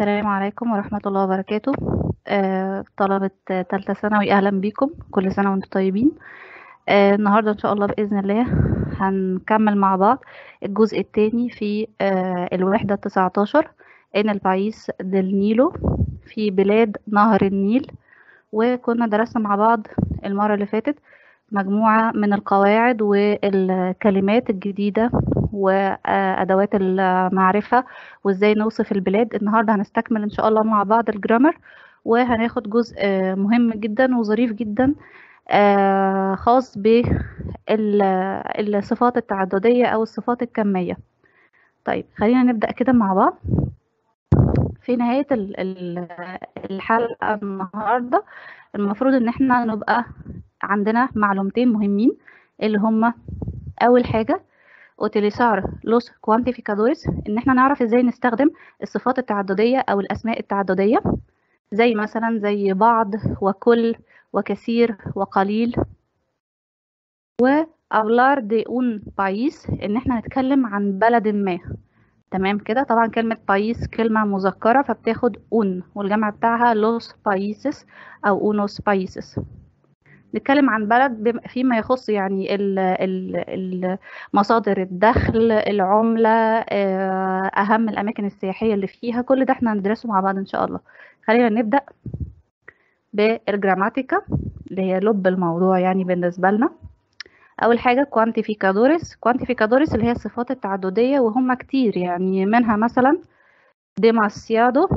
السلام عليكم ورحمة الله وبركاته آه، طلبة تالتة ثانوي أهلا بيكم كل سنة وانتم طيبين آه، النهاردة إن شاء الله بإذن الله هنكمل مع بعض الجزء الثاني في آه، الوحدة 19 إن البعيس دل نيلو في بلاد نهر النيل وكنا درسنا مع بعض المرة اللي فاتت مجموعة من القواعد والكلمات الجديدة وادوات المعرفه وازاي نوصف البلاد النهارده هنستكمل ان شاء الله مع بعض الجرامر وهناخد جزء مهم جدا وظريف جدا آه، خاص بالصفات التعدديه او الصفات الكميه طيب خلينا نبدا كده مع بعض في نهاية الحلقة النهاردة المفروض ان احنا نبقى عندنا معلومتين مهمين اللي هما اول حاجة utilizar los cuantificadores ان احنا نعرف ازاي نستخدم الصفات التعدديه او الاسماء التعدديه زي مثلا زي بعض وكل وكثير وقليل و hablar de un país ان احنا نتكلم عن بلد ما تمام كده طبعا كلمة país كلمة مذكرة فبتاخد un والجمع بتاعها los países او unos países نتكلم عن بلد فيما يخص يعني مصادر الدخل العملة آه، أهم الأماكن السياحية اللي فيها كل ده احنا هندرسه مع بعض إن شاء الله خلينا نبدأ بالجراماتيكا اللي هي لب الموضوع يعني بالنسبة لنا أول حاجة كوانتيفيكادوريس كوانتيفيكادوريس اللي هي الصفات التعددية وهم كتير يعني منها مثلا ديماسيادو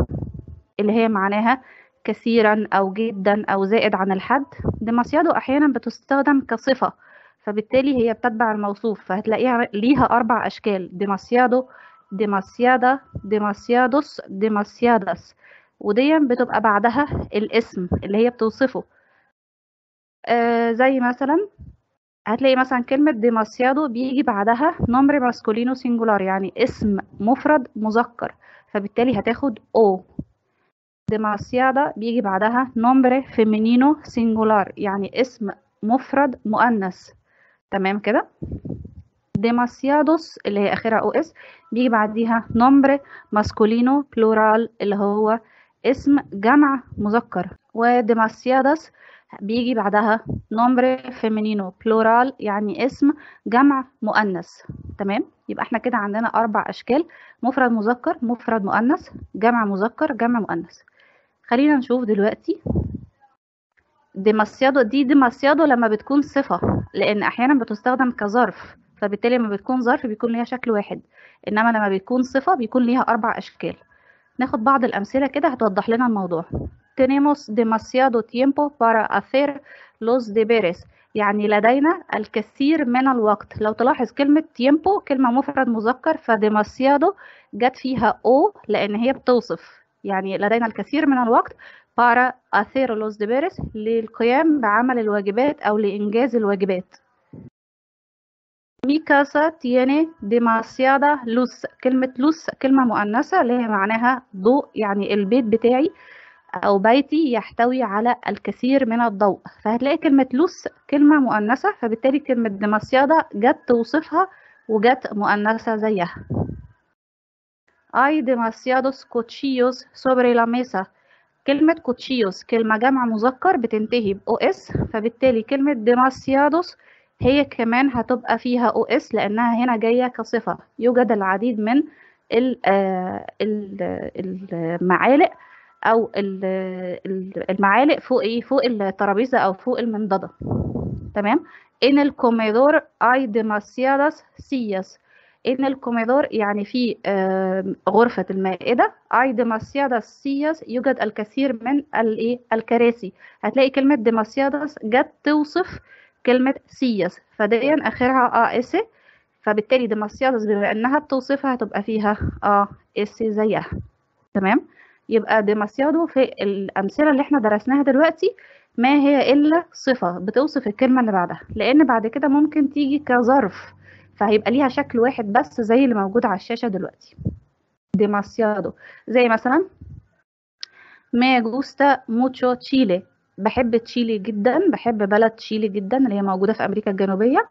اللي هي معناها كثيرا أو جدا أو زائد عن الحد دماسيادو أحيانا بتستخدم كصفة فبالتالي هي بتتبع الموصوف فهتلاقيها ليها أربع أشكال دماسيادو دماسيادا دماسيادوس دماسياداس ودي بتبقى بعدها الاسم اللي هي بتوصفه آه زي مثلا هتلاقي مثلا كلمة ديماسيادو بيجي بعدها نمر ماسكولينو سينجولار يعني اسم مفرد مذكر فبالتالي هتاخد او ديماسيادا بيجي بعدها نومبري فيمينينو سينجولار يعني اسم مفرد مؤنث تمام كده ديماسيادوس اللي هي اخرها او اس بيجي بعديها نومبري ماسكولينو بلورال اللي هو اسم جمع مذكر وديماسيادس بيجي بعدها نومبري فيمينينو بلورال يعني اسم جمع مؤنث تمام يبقى احنا كده عندنا اربع اشكال مفرد مذكر مفرد مؤنث جمع مذكر جمع مؤنث خلينا نشوف دلوقتي دي دي ديماسيادو لما بتكون صفة لأن أحيانا بتستخدم كظرف فبالتالي لما بتكون ظرف بيكون ليها شكل واحد إنما لما بتكون صفة بيكون ليها أربع أشكال ناخد بعض الأمثلة كده هتوضح لنا الموضوع tenemos demasiado tiempo para hacer los deberes يعني لدينا الكثير من الوقت لو تلاحظ كلمة tiempo كلمة مفرد مذكر فديماسيادو جت فيها او لأن هي بتوصف يعني لدينا الكثير من الوقت para hacer los deberes للقيام بعمل الواجبات أو لإنجاز الواجبات Mi casa tiene demasiada luz كلمة luz كلمة مؤنثة اللي هي معناها ضوء يعني البيت بتاعي أو بيتي يحتوي على الكثير من الضوء فهتلاقي كلمة لوس كلمة مؤنثة فبالتالي كلمة دماسيادا جت توصفها وجت مؤنثة زيها Hay demasiados cuchillos sobre la mesa. كلمة cuchillos كلمة جمع مذكر بتنتهي بأو اس فبالتالي كلمة demasiados هي كمان هتبقى فيها او اس لأنها هنا جاية كصفة يوجد العديد من المعالق او المعالق فوق ايه فوق الترابيزه او فوق المنضده تمام إن الكوميدور أي demasiadas sillas ان الكوميدور يعني في غرفة المائدة أي ديماسيادس سياس يوجد الكثير من الإيه الكراسي هتلاقي كلمة ديماسيادس جت توصف كلمة سياس فديا آخرها اس فبالتالي ديماسيادس بما إنها بتوصفها هتبقى فيها اس زيها تمام يبقى ديماسيادو في الأمثلة اللي احنا درسناها دلوقتي ما هي إلا صفة بتوصف الكلمة اللي بعدها لأن بعد كده ممكن تيجي كظرف فهيبقى ليها شكل واحد بس زي اللي موجود على الشاشة دلوقتي demasiado زي مثلا me gusta mucho Chile بحب تشيلي جدا بحب بلد تشيلي جدا اللي هي موجودة في أمريكا الجنوبية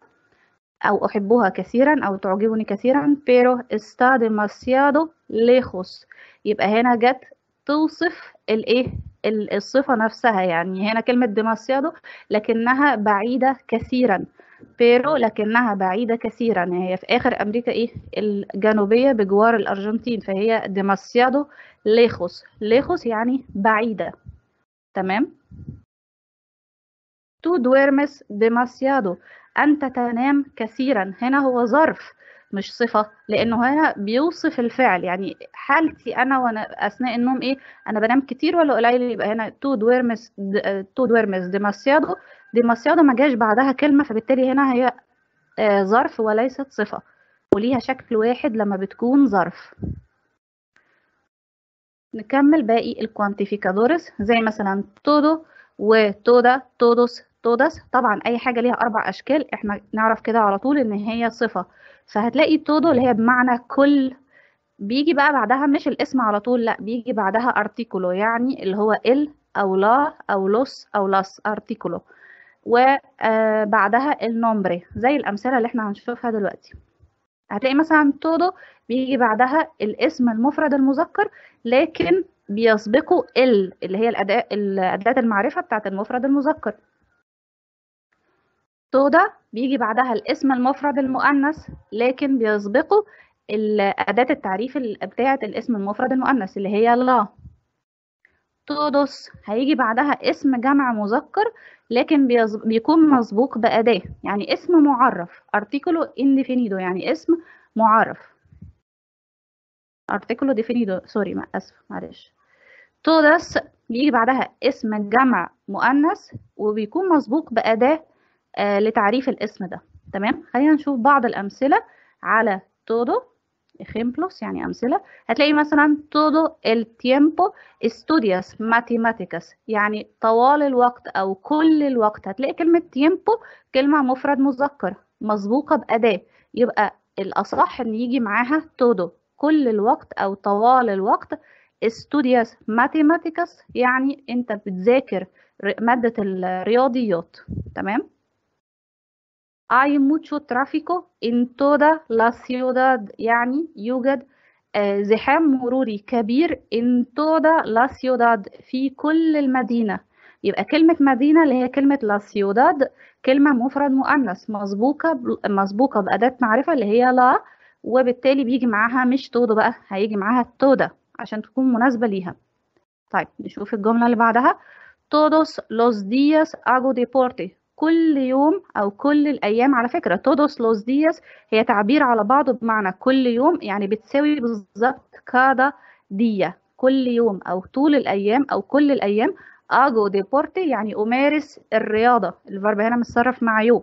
أو أحبها كثيرا أو تعجبني كثيرا pero está demasiado lejos يبقى هنا جت توصف الايه الصفة نفسها يعني هنا كلمة demasiado لكنها بعيدة كثيرا بيرو لكنها بعيدة كثيرا يعني هي في آخر أمريكا إيه الجنوبية بجوار الأرجنتين فهي ديماسيادو ليخوس ليخوس يعني بعيدة تمام تو دويرمس ديماسيادو أنت تنام كثيرا هنا هو ظرف مش صفة لأنه هنا بيوصف الفعل يعني حالتي أنا وأنا أثناء النوم إيه أنا بنام كتير ولا قليل يبقى هنا تو دويرمس تو دويرمس ديماسيادو ديماسيادا ما جاش بعدها كلمة فبالتالي هنا هي آه، ظرف وليست صفة وليها شكل واحد لما بتكون ظرف نكمل باقي الكوانتيفيكادورس زي مثلا تودو وتودا تودوس تودس طبعا اي حاجه ليها اربع اشكال احنا نعرف كده على طول ان هي صفه فهتلاقي تودو اللي هي بمعنى كل بيجي بقى بعدها مش الاسم على طول لا بيجي بعدها ارتيكولو يعني اللي هو ال او لا او لوس او لاس ارتيكولو وبعدها آه، النومبري زي الأمثلة اللي احنا هنشوفها دلوقتي هتلاقي مثلا تودو بيجي بعدها الاسم المفرد المذكر لكن بيسبقه ال اللي هي الأداة اداه المعرفة بتاعت المفرد المذكر تودا بيجي بعدها الاسم المفرد المؤنث لكن بيسبقه أداة التعريف بتاعة الاسم المفرد المؤنث اللي هي لا تودوس هيجي بعدها اسم جمع مذكر لكن بيكون مسبوق بأداة يعني اسم معرف أرتيكولو indefinido يعني اسم معرف أرتيكولو definido سوري ما اسف معلش todas بيجي بعدها اسم الجمع مؤنث وبيكون مسبوق بأداة آه لتعريف الاسم ده تمام خلينا نشوف بعض الأمثلة على todo ejemplos يعني أمثلة هتلاقي مثلا todo el tiempo estudias matemáticas يعني طوال الوقت أو كل الوقت هتلاقي كلمة tiempo كلمة مفرد مذكر مسبوقة بأداة يبقى الأصح إن يجي معاها todo كل الوقت أو طوال الوقت estudias matemáticas يعني أنت بتذاكر مادة الرياضيات تمام Hay mucho tráfico en toda la ciudad يعني يوجد زحام مروري كبير en toda la ciudad في كل المدينة يبقى كلمة مدينة اللي هي كلمة لا ciudad كلمة مفرد مؤنث مسبوقة مسبوقة بأداة معرفة اللي هي لا وبالتالي بيجي معاها مش تودو بقى هيجي معاها تودا عشان تكون مناسبة ليها طيب نشوف الجملة اللي بعدها todos los días hago deporte كل يوم أو كل الأيام على فكرة todos los días هي تعبير على بعضه بمعنى كل يوم يعني بتساوي بالظبط cada día كل يوم أو طول الأيام أو كل الأيام أجو ديبورتي يعني أمارس الرياضة الفرب هنا متصرف مع يوم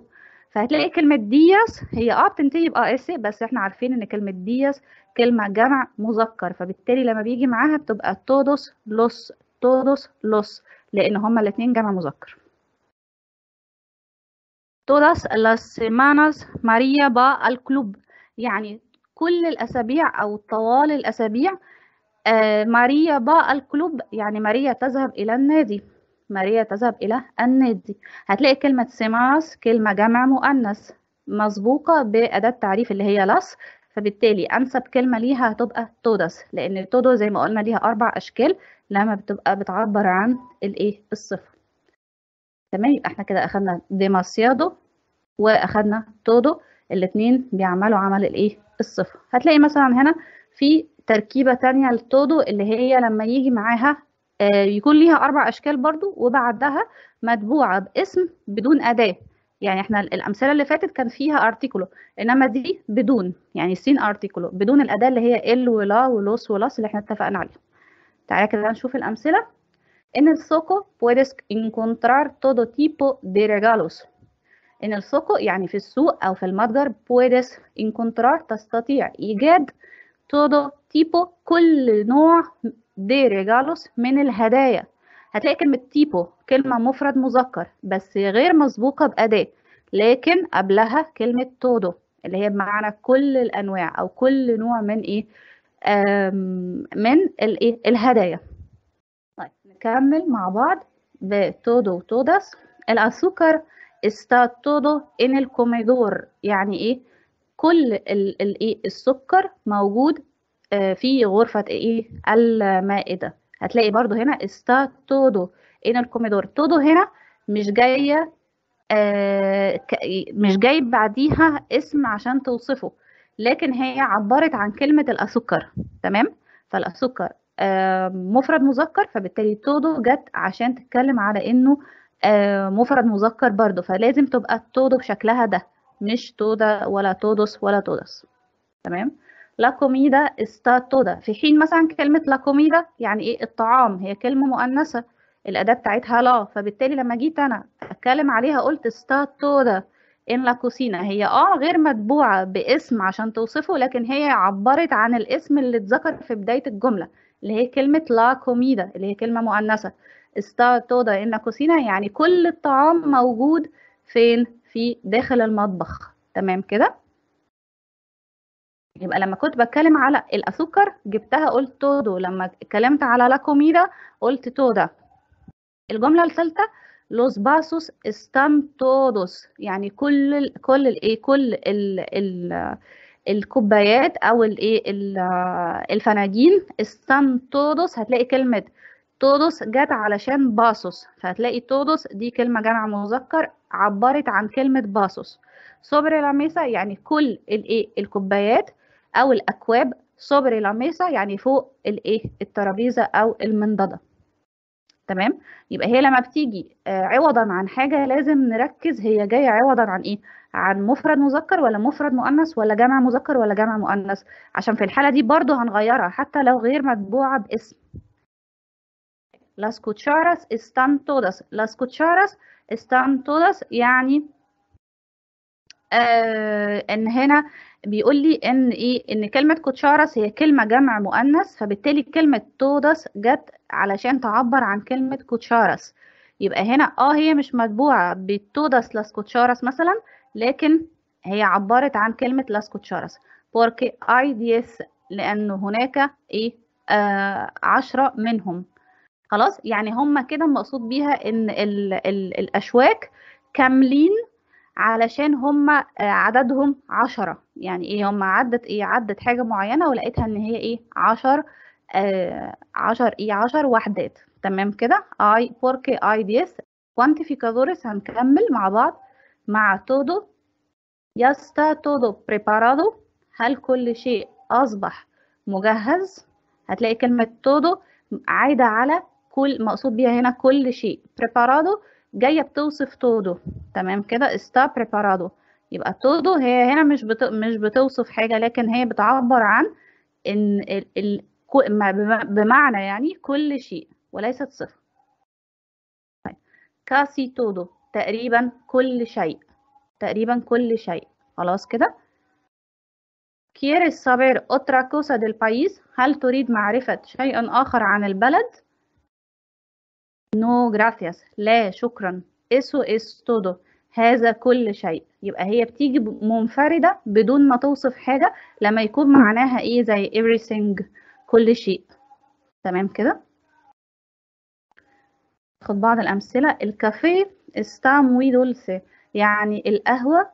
فهتلاقي كلمة دياس هي اه بتنتهي بأ اس بس احنا عارفين ان كلمة دياس كلمة جمع مذكر فبالتالي لما بيجي معاها بتبقى تودوس لوس تودوس لوس لان هما الاتنين جمع مذكر todas las semanas María va al club يعني كل الأسابيع أو طوال الأسابيع آه، ماريا با الكلوب يعني ماريا تذهب إلى النادي ماريا تذهب إلى النادي هتلاقي كلمة سيماس كلمة جمع مؤنث مسبوقة بأداة تعريف اللي هي لاس فبالتالي أنسب كلمة ليها هتبقى تودس لأن تودو زي ما قلنا ليها أربع أشكال لما بتبقى بتعبر عن الإيه الصفر تمام يبقى احنا كده اخدنا ديماسيادو واخدنا تودو الاثنين بيعملوا عمل الايه الصفر هتلاقي مثلا هنا في تركيبه تانية للتودو اللي هي لما يجي معاها آه، يكون ليها اربع اشكال برضو وبعدها متبوعه باسم بدون اداه يعني احنا الامثله اللي فاتت كان فيها ارتيكولو انما دي بدون يعني سين ارتيكولو بدون الاداه اللي هي ال ولا ولوس ولاس اللي احنا اتفقنا عليها تعالى كده نشوف الامثله En el soco puedes encontrar todo tipo de regalos. En el zoco يعني في السوق أو في المتجر puedes encontrar تستطيع إيجاد todo tipo كل نوع de regalos من الهدايا هتلاقي كلمة tipo, كلمة مفرد مذكر بس غير مسبوقة بأداة لكن قبلها كلمة todo, اللي هي بمعنى كل الأنواع أو كل نوع من إيه من إيه؟ الهدايا طيب نكمل مع بعض بتودو وتودس الأسكر استا تودو إن الكوميدور يعني ايه كل الايه السكر موجود آه، في غرفة ايه المائدة هتلاقي برضو هنا استا تودو إن الكوميدور تودو هنا مش جاية آه، مش جايب بعديها اسم عشان توصفه لكن هي عبرت عن كلمة الأسكر تمام فالأسكر آه، مفرد مذكر فبالتالي تودو جت عشان تتكلم على انه آه، مفرد مذكر برضو فلازم تبقى تودو بشكلها ده مش تودا ولا تودوس ولا تودس تمام لا كوميدا استا تودا في حين مثلا كلمة لا كوميدا يعني ايه الطعام هي كلمة مؤنثة الأداة بتاعتها لا فبالتالي لما جيت أنا أتكلم عليها قلت استا تودا إن لا كوسينا هي اه غير متبوعة باسم عشان توصفه لكن هي عبرت عن الاسم اللي اتذكر في بداية الجملة اللي هي كلمة لا كوميدا اللي هي كلمة مؤنثة استا تودا إن كوسينا يعني كل الطعام موجود فين في داخل المطبخ تمام كده يبقى لما كنت بتكلم على الأسكر جبتها قلت تودو لما اتكلمت على لا كوميدا قلت تودا الجملة الثالثة لوس باسوس استام تودوس يعني كل الـ كل الايه كل ال إيه، الكوبايات او الايه الفناجين استان تودوس هتلاقي كلمه تودوس جت علشان باسوس فهتلاقي تودوس دي كلمه جمع مذكر عبرت عن كلمه باسوس سوبر لاميسا يعني كل الايه الكوبايات او الاكواب سوبر لاميسا يعني فوق الايه الترابيزه او المنضده تمام يبقى هي لما بتيجي آه، عوضا عن حاجه لازم نركز هي جايه عوضا عن ايه عن مفرد مذكر ولا مفرد مؤنث ولا جمع مذكر ولا جمع مؤنث عشان في الحالة دي برضو هنغيرها حتى لو غير متبوعة باسم las cucharas están todas las cucharas están todas يعني آه ان هنا بيقول لي ان ايه ان كلمه كوتشارس هي كلمه جمع مؤنث فبالتالي كلمه تودس جت علشان تعبر عن كلمه كوتشارس يبقى هنا اه هي مش مطبوعه بتودس لاس كوتشارس مثلا لكن هي عبرت عن كلمة لاسكوتشارس كوتشارس بوركي اي ديس لأنه هناك إيه آه عشرة منهم خلاص يعني هما كده المقصود بيها إن الـ الـ الأشواك كاملين علشان هما آه عددهم عشرة يعني إيه هما عدت إيه عدت حاجة معينة ولقيتها إن هي إيه عشر آه عشر إيه عشر وحدات تمام كده أي بوركي أي ديس كوانتيفيكادورس هنكمل مع بعض مع todo ya está todo preparado هل كل شيء أصبح مجهز هتلاقي كلمة todo عايدة على كل مقصود بيها هنا كل شيء preparado جاية بتوصف todo تمام كده está preparado يبقى todo هي هنا مش بت... مش بتوصف حاجة لكن هي بتعبر عن إن ال... ال... بمعنى يعني كل شيء وليست صفة طيب. todo تقريبا كل شيء تقريبا كل شيء خلاص كده كيرس سابير اوترا كوسا del país? هل تريد معرفة شيء آخر عن البلد؟ No جراسياس لا شكرا Eso es todo هذا كل شيء يبقى هي بتيجي منفردة بدون ما توصف حاجة لما يكون معناها ايه زي everything كل شيء تمام كده خد بعض الأمثلة الكافيه está وي دولسي يعني القهوة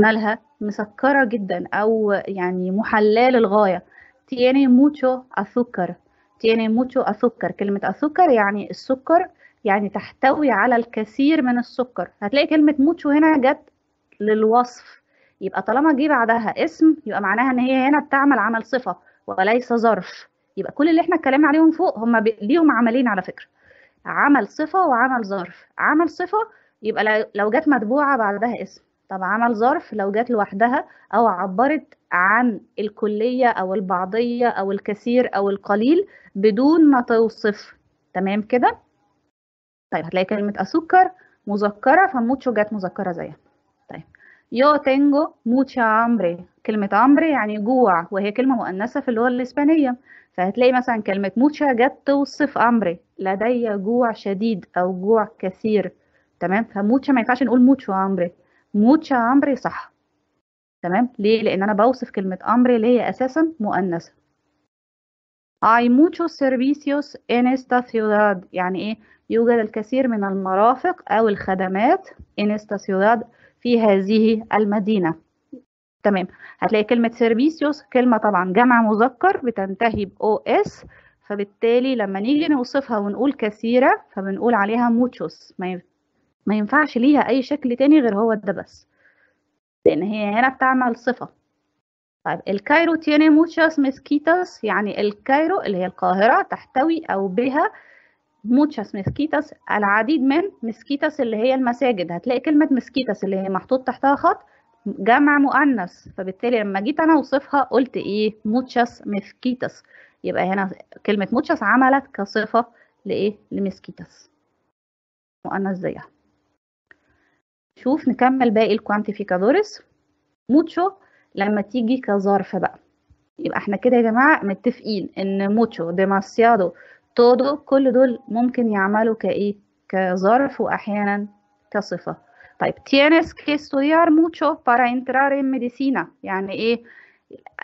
مالها مسكرة جدا أو يعني محلاة للغاية تيني موتشو أسكر تيني موتشو أسكر كلمة أسكر يعني السكر يعني تحتوي على الكثير من السكر هتلاقي كلمة موتشو هنا جت للوصف يبقى طالما جه بعدها اسم يبقى معناها ان هي هنا بتعمل عمل صفة وليس ظرف يبقى كل اللي احنا اتكلمنا عليهم فوق هم ليهم عملين على فكرة عمل صفة وعمل ظرف عمل صفة يبقى لو جت متبوعة بعدها اسم طب عمل ظرف لو جت لوحدها أو عبرت عن الكلية أو البعضية أو الكثير أو القليل بدون ما توصف تمام كده طيب هتلاقي كلمة أسكر مذكرة فموتشو جت مذكرة زيها طيب يو تنجو موتشا عمري كلمة عمري يعني جوع وهي كلمة مؤنثة في اللغة الإسبانية فهتلاقي مثلا كلمة موتشا جت توصف عمري لدي جوع شديد او جوع كثير تمام فموتشا ما ينفعش نقول موتشو امبري موتشا امبري صح تمام ليه لان انا بوصف كلمه امبري اللي هي اساسا مؤنثه اي موتشو سيرفيسيوس ان استا سيوداد يعني ايه يوجد الكثير من المرافق او الخدمات ان استا سيوداد في هذه المدينه تمام هتلاقي كلمه سيرفيسيوس كلمه طبعا جمع مذكر بتنتهي ب او اس فبالتالي لما نيجي نوصفها ونقول كثيرة فبنقول عليها موتشوس ما ينفعش ليها أي شكل تاني غير هو ده بس لأن هي هنا بتعمل صفة طيب الكايرو تيني موتشوس مسكيتاس يعني الكايرو اللي هي القاهرة تحتوي أو بها موتشوس مسكيتاس العديد من مسكيتاس اللي هي المساجد هتلاقي كلمة مسكيتاس اللي هي محطوط تحتها خط جمع مؤنث فبالتالي لما جيت أنا أوصفها قلت إيه موتشاس مسكيتاس يبقى هنا كلمة موتشاس عملت كصفة لإيه؟ لميسكيتاس مؤنث زيها شوف نكمل باقي الكوانتيفيكادورس موتشو لما تيجي كظرف بقى يبقى احنا كده يا جماعة متفقين ان موتشو ديماسيادو تودو كل دول ممكن يعملوا كايه كظرف واحيانا كصفة طيب تيانس que estudiar mucho para entrar en medicina يعني ايه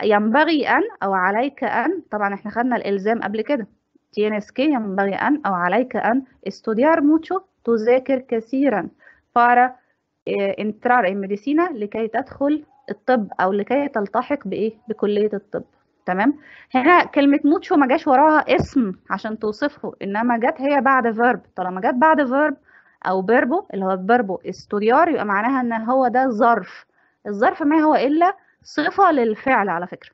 ينبغي أن أو عليك أن طبعا احنا خدنا الإلزام قبل كده كي ينبغي أن أو عليك أن استوديار موتشو تذاكر كثيرا فارا آه، انترار الميديسينا لكي تدخل الطب أو لكي تلتحق بإيه بكلية الطب تمام هنا كلمة موتشو ما جاش وراها اسم عشان توصفه إنما جت هي بعد فيرب طالما جت بعد فيرب أو بيربو اللي هو بيربو استوديار يبقى معناها إن هو ده ظرف الظرف ما هو إلا صفه للفعل على فكره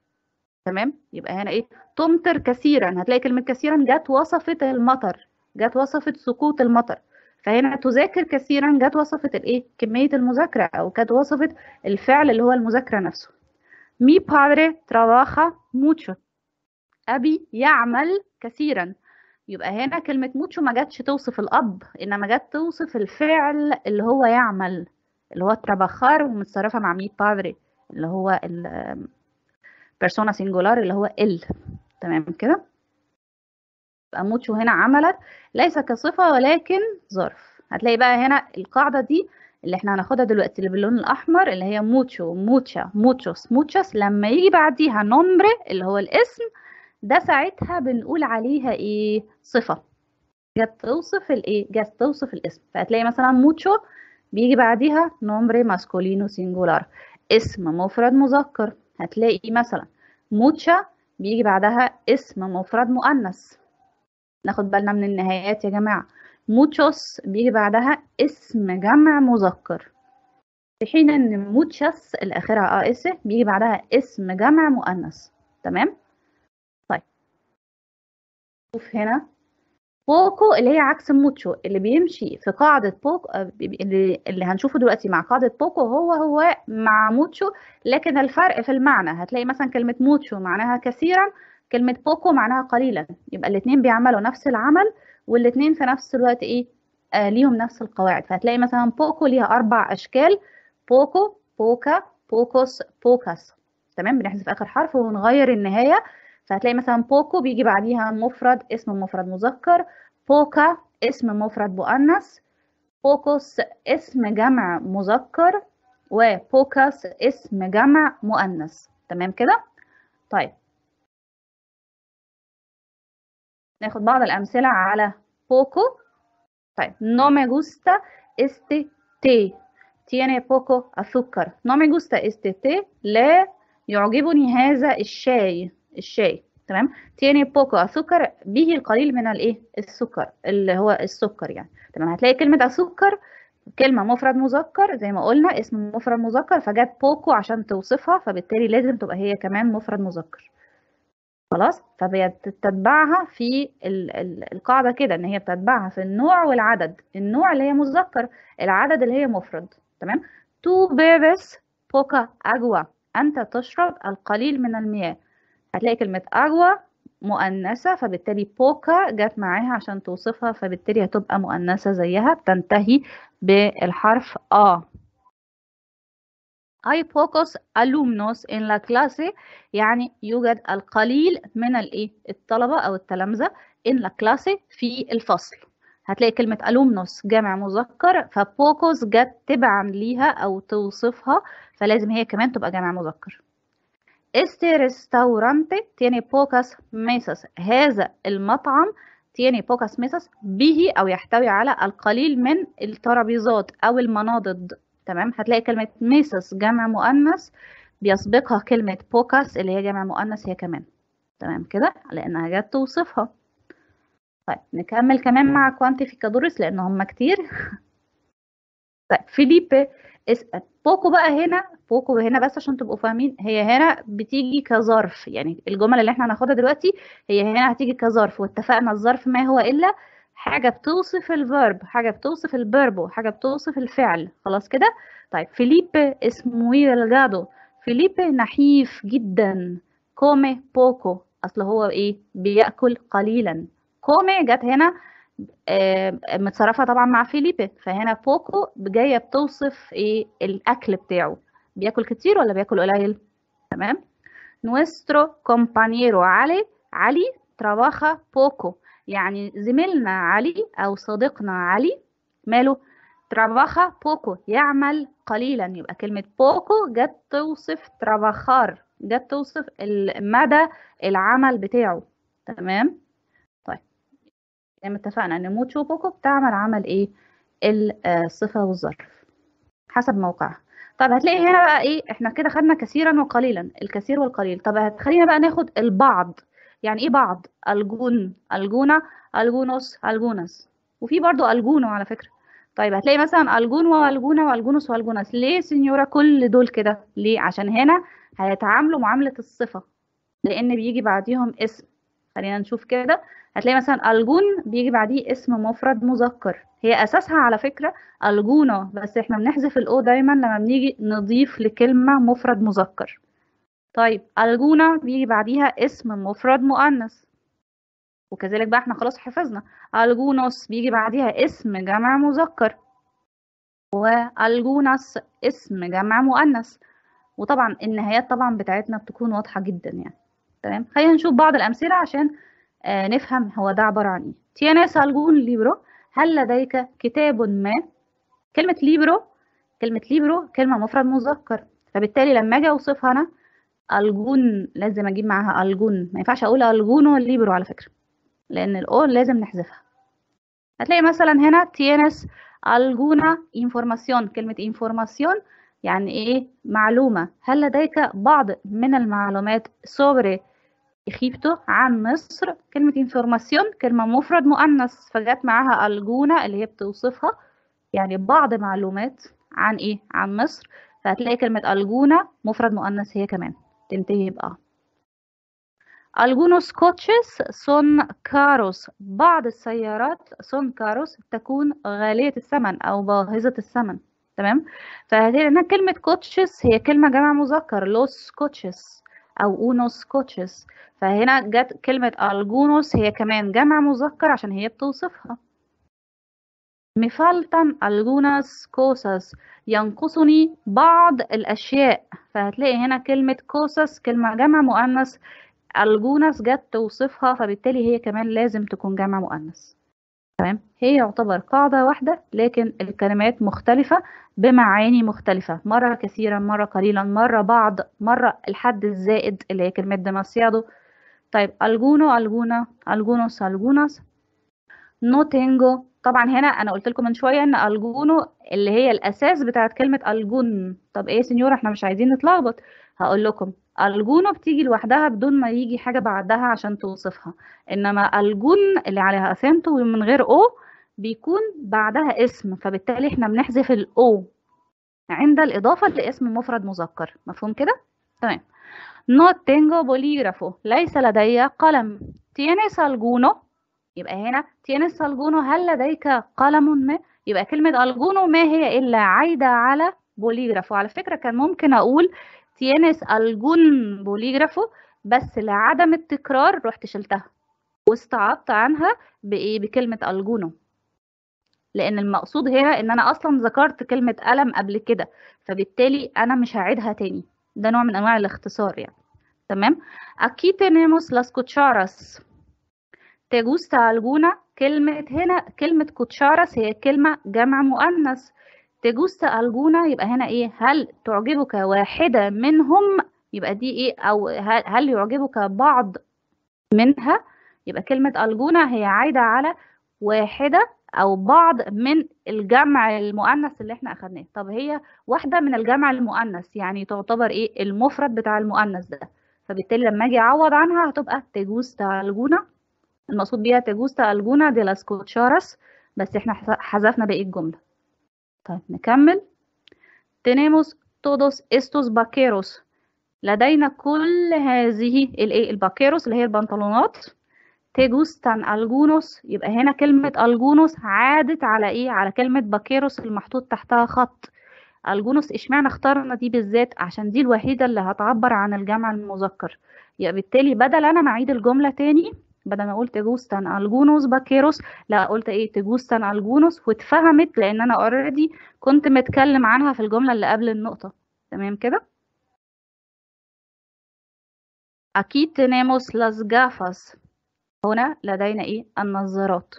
تمام يبقى هنا ايه تمطر كثيرا هتلاقي كلمه كثيرا جت وصفت المطر جت وصفت سقوط المطر فهنا تذاكر كثيرا جت وصفت الايه كميه المذاكره او جت وصفت الفعل اللي هو المذاكره نفسه مي padre trabaja mucho ابي يعمل كثيرا يبقى هنا كلمة موتشو ما جاتش توصف الأب إنما جت توصف الفعل اللي هو يعمل اللي هو ترابخار ومتصرفة مع مي بادري اللي هو persona singular اللي هو ال تمام كده يبقى موتشو هنا عملت ليس كصفة ولكن ظرف هتلاقي بقى هنا القاعدة دي اللي احنا هناخدها دلوقتي اللي باللون الأحمر اللي هي موتشو موتشا موتشوس موتشاس لما يجي بعديها نومبر اللي هو الاسم ده ساعتها بنقول عليها ايه صفة جت توصف الايه جت توصف الاسم فهتلاقي مثلا موتشو بيجي بعديها نومبر ماسكولينو سينجولار اسم مفرد مذكر هتلاقي مثلا موتشا بيجي بعدها اسم مفرد مؤنث ناخد بالنا من النهايات يا جماعة موتشوس بيجي بعدها اسم جمع مذكر في حين ان موتشاس الاخرها اه اس بيجي بعدها اسم جمع مؤنث تمام طيب شوف هنا بوكو اللي هي عكس موتشو اللي بيمشي في قاعدة بوكو آه، اللي, اللي هنشوفه دلوقتي مع قاعدة بوكو هو هو مع موتشو لكن الفرق في المعنى هتلاقي مثلا كلمة موتشو معناها كثيرا كلمة بوكو معناها قليلا يبقى الاتنين بيعملوا نفس العمل والاتنين في نفس الوقت ايه آه ليهم نفس القواعد فهتلاقي مثلا بوكو ليها أربع أشكال بوكو بوكا بوكوس بوكاس تمام بنحذف آخر حرف ونغير النهاية فهتلاقي مثلا بوكو بيجي بعديها مفرد اسم مفرد مذكر بوكا اسم مفرد مؤنث بوكوس اسم جمع مذكر وبوكاس اسم جمع مؤنث تمام كده طيب ناخد بعض الأمثلة على poco. طيب نو مي جوستا استي تي tiene poco السكر نو مي جوستا استي تي لا يعجبني هذا الشاي الشاي تمام تاني بوكو سكر به القليل من الايه السكر اللي هو السكر يعني تمام هتلاقي كلمه سكر كلمه مفرد مذكر زي ما قلنا اسم مفرد مذكر فجت بوكو عشان توصفها فبالتالي لازم تبقى هي كمان مفرد مذكر خلاص فبتتبعها في القاعده كده ان هي بتتبعها في النوع والعدد النوع اللي هي مذكر العدد اللي هي مفرد تمام تو بيبس بوكا اجوا انت تشرب القليل من المياه هتلاقي كلمة أغوى مؤنثة فبالتالي بوكا جت معاها عشان توصفها فبالتالي هتبقى مؤنثة زيها بتنتهي بالحرف آ أي بوكوس ألومنوس إن لا كلاسي يعني يوجد القليل من الإيه الطلبة أو التلامذة إن لا كلاسي في الفصل هتلاقي كلمة ألومنوس جمع مذكر فبوكوس جت تبعا ليها أو توصفها فلازم هي كمان تبقى جمع مذكر este restaurante tiene pocas mesas هذا المطعم tiene pocas mesas به أو يحتوي على القليل من الترابيزات أو المناضد تمام هتلاقي كلمة mesas جمع مؤنث بيسبقها كلمة pocas اللي هي جمع مؤنث هي كمان تمام كده لأنها جت توصفها طيب نكمل كمان مع كوانتيفيكادورس لأن هم كتير طيب فيليبي اسأل بوكو بقى هنا بوكو هنا بس عشان تبقوا فاهمين هي هنا بتيجي كظرف يعني الجمل اللي احنا هناخدها دلوقتي هي هنا هتيجي كظرف واتفقنا الظرف ما هو إلا حاجة بتوصف الفيرب حاجة بتوصف الفيرب وحاجة بتوصف الفعل خلاص كده طيب فيليبي اسمه دلجادو فيليبي نحيف جدا كومي بوكو أصل هو إيه بيأكل قليلا كومي جت هنا آه، متصرفه طبعا مع فيليبي فهنا بوكو جايه بتوصف ايه الاكل بتاعه بياكل كتير ولا بياكل قليل تمام نوسترو كومبانيرو علي علي trabaja بوكو يعني زميلنا علي او صديقنا علي ماله trabaja بوكو يعمل قليلا يبقى كلمه بوكو جت توصف trabajar جت توصف مدى العمل بتاعه تمام زي ما اتفقنا ان موتشو بوكو بتعمل عمل ايه الصفه والظرف حسب موقعها طب هتلاقي هنا بقى ايه احنا كده خدنا كثيرا وقليلا الكثير والقليل طب خلينا بقى ناخد البعض يعني ايه بعض الجون الجونة الجونوس الجونس وفي برضو الجونو على فكرة طيب هتلاقي مثلا الجون والجونة والجونس والجونس ليه سنيورة كل دول كده ليه عشان هنا هيتعاملوا معاملة الصفة لان بيجي بعديهم اسم خلينا نشوف كده هتلاقي مثلا الجون بيجي بعديه اسم مفرد مذكر هي اساسها على فكره الجونه بس احنا بنحذف الاو دايما لما بنيجي نضيف لكلمه مفرد مذكر طيب الجونه بيجي بعديها اسم مفرد مؤنث وكذلك بقى احنا خلاص حفظنا الجونوس بيجي بعديها اسم جمع مذكر والجونس اسم جمع مؤنث وطبعا النهايات طبعا بتاعتنا بتكون واضحه جدا يعني تمام خلينا نشوف بعض الامثله عشان آه، نفهم هو ده عبارة عن إيه تياناس ألجون ليبرو هل لديك كتاب ما كلمة ليبرو كلمة ليبرو كلمة مفرد مذكر فبالتالي لما أجي أوصفها أنا ألجون لازم أجيب معاها ألجون ما ينفعش أقول الجون ليبرو على فكرة لأن الاون لازم نحذفها هتلاقي مثلا هنا تيانس ألجونا انفورماسيون كلمة انفورماسيون يعني إيه معلومة هل لديك بعض من المعلومات سوبري خيبته عن مصر كلمة انفورماسيون كلمة مفرد مؤنث فجت معاها الجونة اللي هي بتوصفها يعني بعض معلومات عن ايه عن مصر فهتلاقي كلمة الجونة مفرد مؤنث هي كمان تنتهي بقى ألجونو سكوتشيس سون كاروس بعض السيارات سون كاروس تكون غالية الثمن أو باهظة الثمن تمام فهنا كلمة كوتشيس هي كلمة جمع مذكر لوس سكوتشيس او اونوس كوتشس فهنا جت كلمة الجونوس هي كمان جمع مذكر عشان هي بتوصفها مفالتا الجونس كوساس ينقصني بعض الأشياء فهتلاقي هنا كلمة كوساس كلمة جمع مؤنث الجونس جت توصفها فبالتالي هي كمان لازم تكون جمع مؤنث تمام هي يعتبر قاعدة واحدة لكن الكلمات مختلفة بمعاني مختلفة مرة كثيرا مرة قليلا مرة بعض مرة الحد الزائد اللي هي كلمة demasiado طيب الجونو الجونا algunos algunas no tengo طبعا هنا انا قلت لكم من شويه ان الجونو اللي هي الاساس بتاعت كلمه الجون طب ايه يا سنيور احنا مش عايزين نتلخبط هقول لكم الجونه بتيجي لوحدها بدون ما يجي حاجه بعدها عشان توصفها انما الجون اللي عليها اسيمتو ومن غير او بيكون بعدها اسم فبالتالي احنا بنحذف الاو عند الاضافه لاسم مفرد مذكر مفهوم كده تمام نو تينجو بوليغرافو ليس لدي قلم tienes الجونو يبقى هنا tienes الجونو هل لديك قلم ما يبقى كلمة الجونو ما هي إلا عايدة على بوليغرافو على فكرة كان ممكن أقول تينس الجون بوليجرافو بس لعدم التكرار رحت شلتها واستعضت عنها بايه بكلمه الجونو لان المقصود هنا ان انا اصلا ذكرت كلمه الم قبل كده فبالتالي انا مش هعيدها تاني ده نوع من انواع الاختصار يعني تمام أكي تنموس لاسكوتشارس cucharas te gusta كلمة هنا كلمة كوتشارس هي كلمة جمع مؤنث تجوز تألجونا يبقى هنا إيه هل تعجبك واحدة منهم يبقى دي إيه أو هل يعجبك بعض منها يبقى كلمة ألجونا هي عايدة على واحدة أو بعض من الجمع المؤنث اللي احنا أخدناه طب هي واحدة من الجمع المؤنث يعني تعتبر إيه المفرد بتاع المؤنث ده فبالتالي لما أجي أعوض عنها هتبقى تجوز تألجونا المقصود بيها تجوز تألجونا دي لاسكوتشارس بس احنا حذفنا بقية الجمله طيب نكمل tenemos todos estos vaqueros لدينا كل هذه الايه الباكيروس اللي هي البنطلونات تجوستن الجونوس يبقى هنا كلمة الجونوس عادت على ايه على كلمة باكيروس المحطوط تحتها خط الجونوس اشمعنى اخترنا دي بالذات عشان دي الوحيدة اللي هتعبر عن الجمع المذكر يبقى بالتالي بدل انا ما اعيد الجملة تاني بدل ما قلت جوستان الجونوس باكيروس لا قلت ايه تجوستان الجونوس واتفهمت لان انا اوريدي كنت متكلم عنها في الجمله اللي قبل النقطه تمام كده اكيد تناموس لاس جافاس هنا لدينا ايه النظارات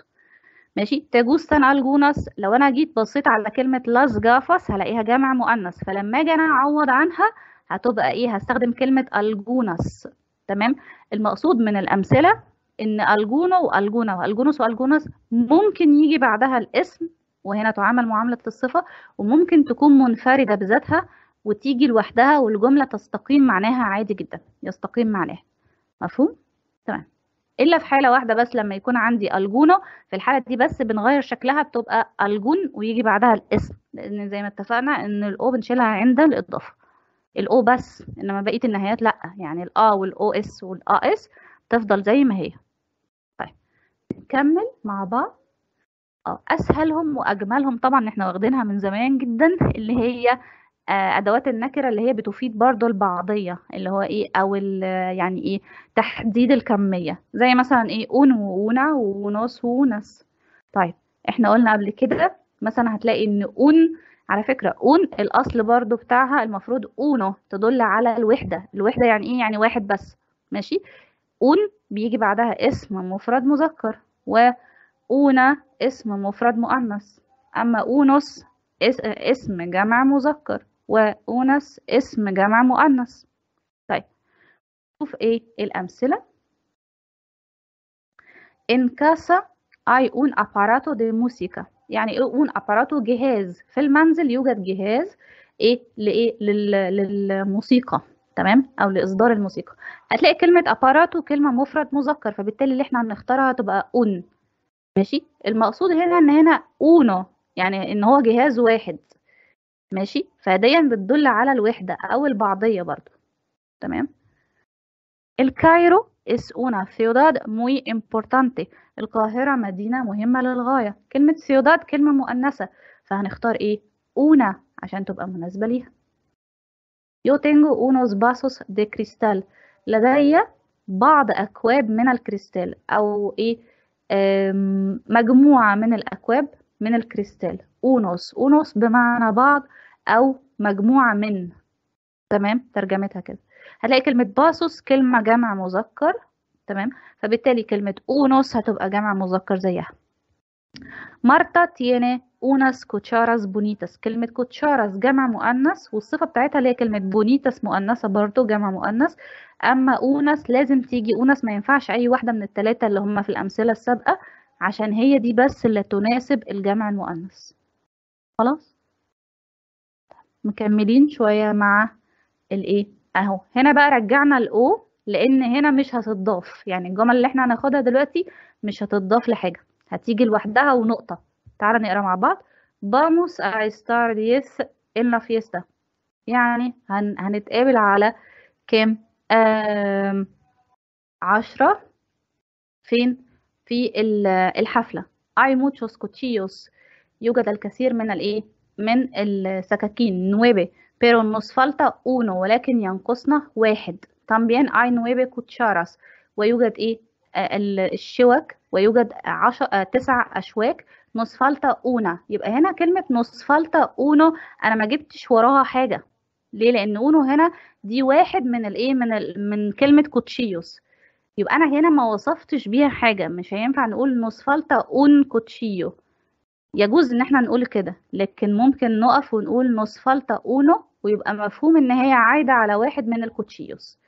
ماشي تجوستن الجونس لو انا جيت بصيت على كلمه لاس جافاس هلاقيها جمع مؤنث فلما اجي انا اعوض عنها هتبقى ايه هستخدم كلمه الجونس تمام المقصود من الامثله ان الجونا والجونا والجونوس والجونس ممكن يجي بعدها الاسم وهنا تعامل معامله الصفه وممكن تكون منفرده بذاتها وتيجي لوحدها والجمله تستقيم معناها عادي جدا يستقيم معناها مفهوم تمام الا في حاله واحده بس لما يكون عندي الجونا في الحاله دي بس بنغير شكلها بتبقى الجون ويجي بعدها الاسم لان زي ما اتفقنا ان الاو بنشيلها عند الاضافه الاو بس انما بقيه النهايات لا يعني الا والاو اس والا اس تفضل زي ما هي نكمل مع بعض آه، اسهلهم واجملهم طبعا احنا واخدينها من زمان جدا اللي هي آه، ادوات النكره اللي هي بتفيد برضو البعضيه اللي هو ايه او يعني ايه تحديد الكميه زي مثلا ايه اون وونا ونص ونص طيب احنا قلنا قبل كده مثلا هتلاقي ان اون على فكره اون الاصل برضو بتاعها المفروض اونو تدل على الوحده الوحده يعني ايه يعني واحد بس ماشي أون بيجي بعدها اسم مفرد مذكر وأونا اسم مفرد مؤنث أما أونس اسم جمع مذكر وأونس اسم جمع مؤنث طيب نشوف إيه الأمثلة إن كاسا أي أون أباراتو دي موسيكا يعني إيه أون أباراتو جهاز في المنزل يوجد جهاز إيه لإيه للموسيقى تمام او لاصدار الموسيقى هتلاقي كلمه اباراتو كلمه مفرد مذكر فبالتالي اللي احنا هنختارها هتبقى اون ماشي المقصود هنا ان هنا اونو يعني ان هو جهاز واحد ماشي فديا بتدل على الوحده او البعضيه برضو تمام الكايرو اس اونا سيوداد موي امبورتانتي القاهرة مدينة مهمة للغاية كلمة سيوداد كلمة مؤنثة فهنختار ايه اونا عشان تبقى مناسبة ليها Yo tengo unos vasos de cristal. لدي بعض أكواب من الكريستال أو إيه مجموعة من الأكواب من الكريستال. أونوس أونوس بمعنى بعض أو مجموعة من تمام ترجمتها كده هلاقي كلمة باسوس كلمة جمع مذكر تمام فبالتالي كلمة أونوس هتبقى جمع مذكر زيها مارتا tiene اونس كوتشارس بونيتس كلمة كوتشارس جمع مؤنث والصفة بتاعتها اللي هي كلمة بونيتس مؤنثة برضه جمع مؤنث أما اونس لازم تيجي اونس ما ينفعش أي واحدة من التلاتة اللي هم في الأمثلة السابقة عشان هي دي بس اللي تناسب الجمع المؤنث خلاص مكملين شوية مع الايه اهو هنا بقى رجعنا الاو لان هنا مش هتضاف يعني الجمل اللي احنا هناخدها دلوقتي مش هتضاف لحاجة هتيجي لوحدها ونقطة تعال نقرا مع بعض vamos a estar diez en la fiesta يعني هن هنتقابل على كام عشرة فين في الحفلة hay muchos cuchillos يوجد الكثير من الايه من السكاكين nueve pero nos falta uno ولكن ينقصنا واحد también hay nueve cucharas ويوجد ايه آه، الشوك ويوجد عشر آه، تسع أشواك نصفالتا أونا يبقى هنا كلمة نصفالتا أونو أنا ما جبتش وراها حاجة ليه لأن أونو هنا دي واحد من الإيه من ال... من كلمة كوتشيوس يبقى أنا هنا ما وصفتش بيها حاجة مش هينفع نقول نصفالتا أون كوتشيو يجوز إن إحنا نقول كده لكن ممكن نقف ونقول نصفالتا أونو ويبقى مفهوم إن هي عايدة على واحد من الكوتشيوس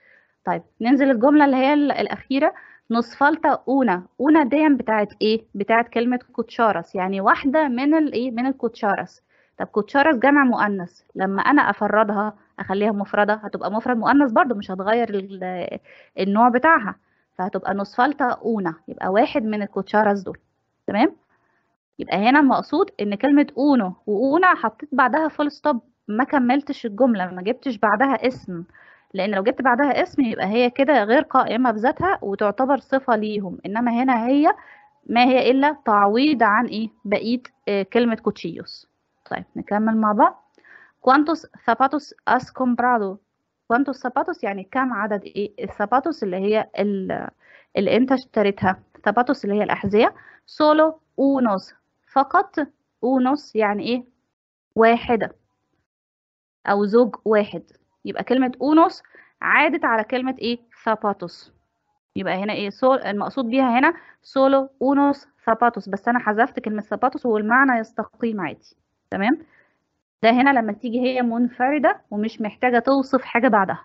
طيب ننزل الجملة اللي هي الأخيرة نصفالتا أونا أونا دي بتاعت إيه؟ بتاعت كلمة كوتشارس يعني واحدة من الإيه؟ من الكوتشارس طب كوتشارس جمع مؤنث لما أنا أفردها أخليها مفردة هتبقى مفرد مؤنث برضو مش هتغير النوع بتاعها فهتبقى نصفالتا أونا يبقى واحد من الكوتشارس دول تمام؟ يبقى هنا المقصود إن كلمة أونو وأونا حطيت بعدها فول ستوب ما كملتش الجملة ما جبتش بعدها اسم لان لو جبت بعدها اسم يبقى هي كده غير قائمه بذاتها وتعتبر صفه ليهم انما هنا هي ما هي الا تعويض عن ايه بقيه آه، كلمه كوتشيوس طيب نكمل مع بعض كوانتوس ثاباتوس اس كومبرادو كوانتوس ثاباتوس يعني كم عدد ايه الثاباتوس اللي هي اللي انت اشتريتها ثاباتوس اللي هي الاحذيه سولو اونوس فقط اونوس يعني ايه واحده او زوج واحد يبقى كلمة أونوس عادت على كلمة إيه ثاباتوس يبقى هنا إيه سول المقصود بيها هنا سولو أونوس ثاباتوس بس أنا حذفت كلمة ثاباتوس والمعنى يستقيم عادي تمام ده هنا لما تيجي هي منفردة ومش محتاجة توصف حاجة بعدها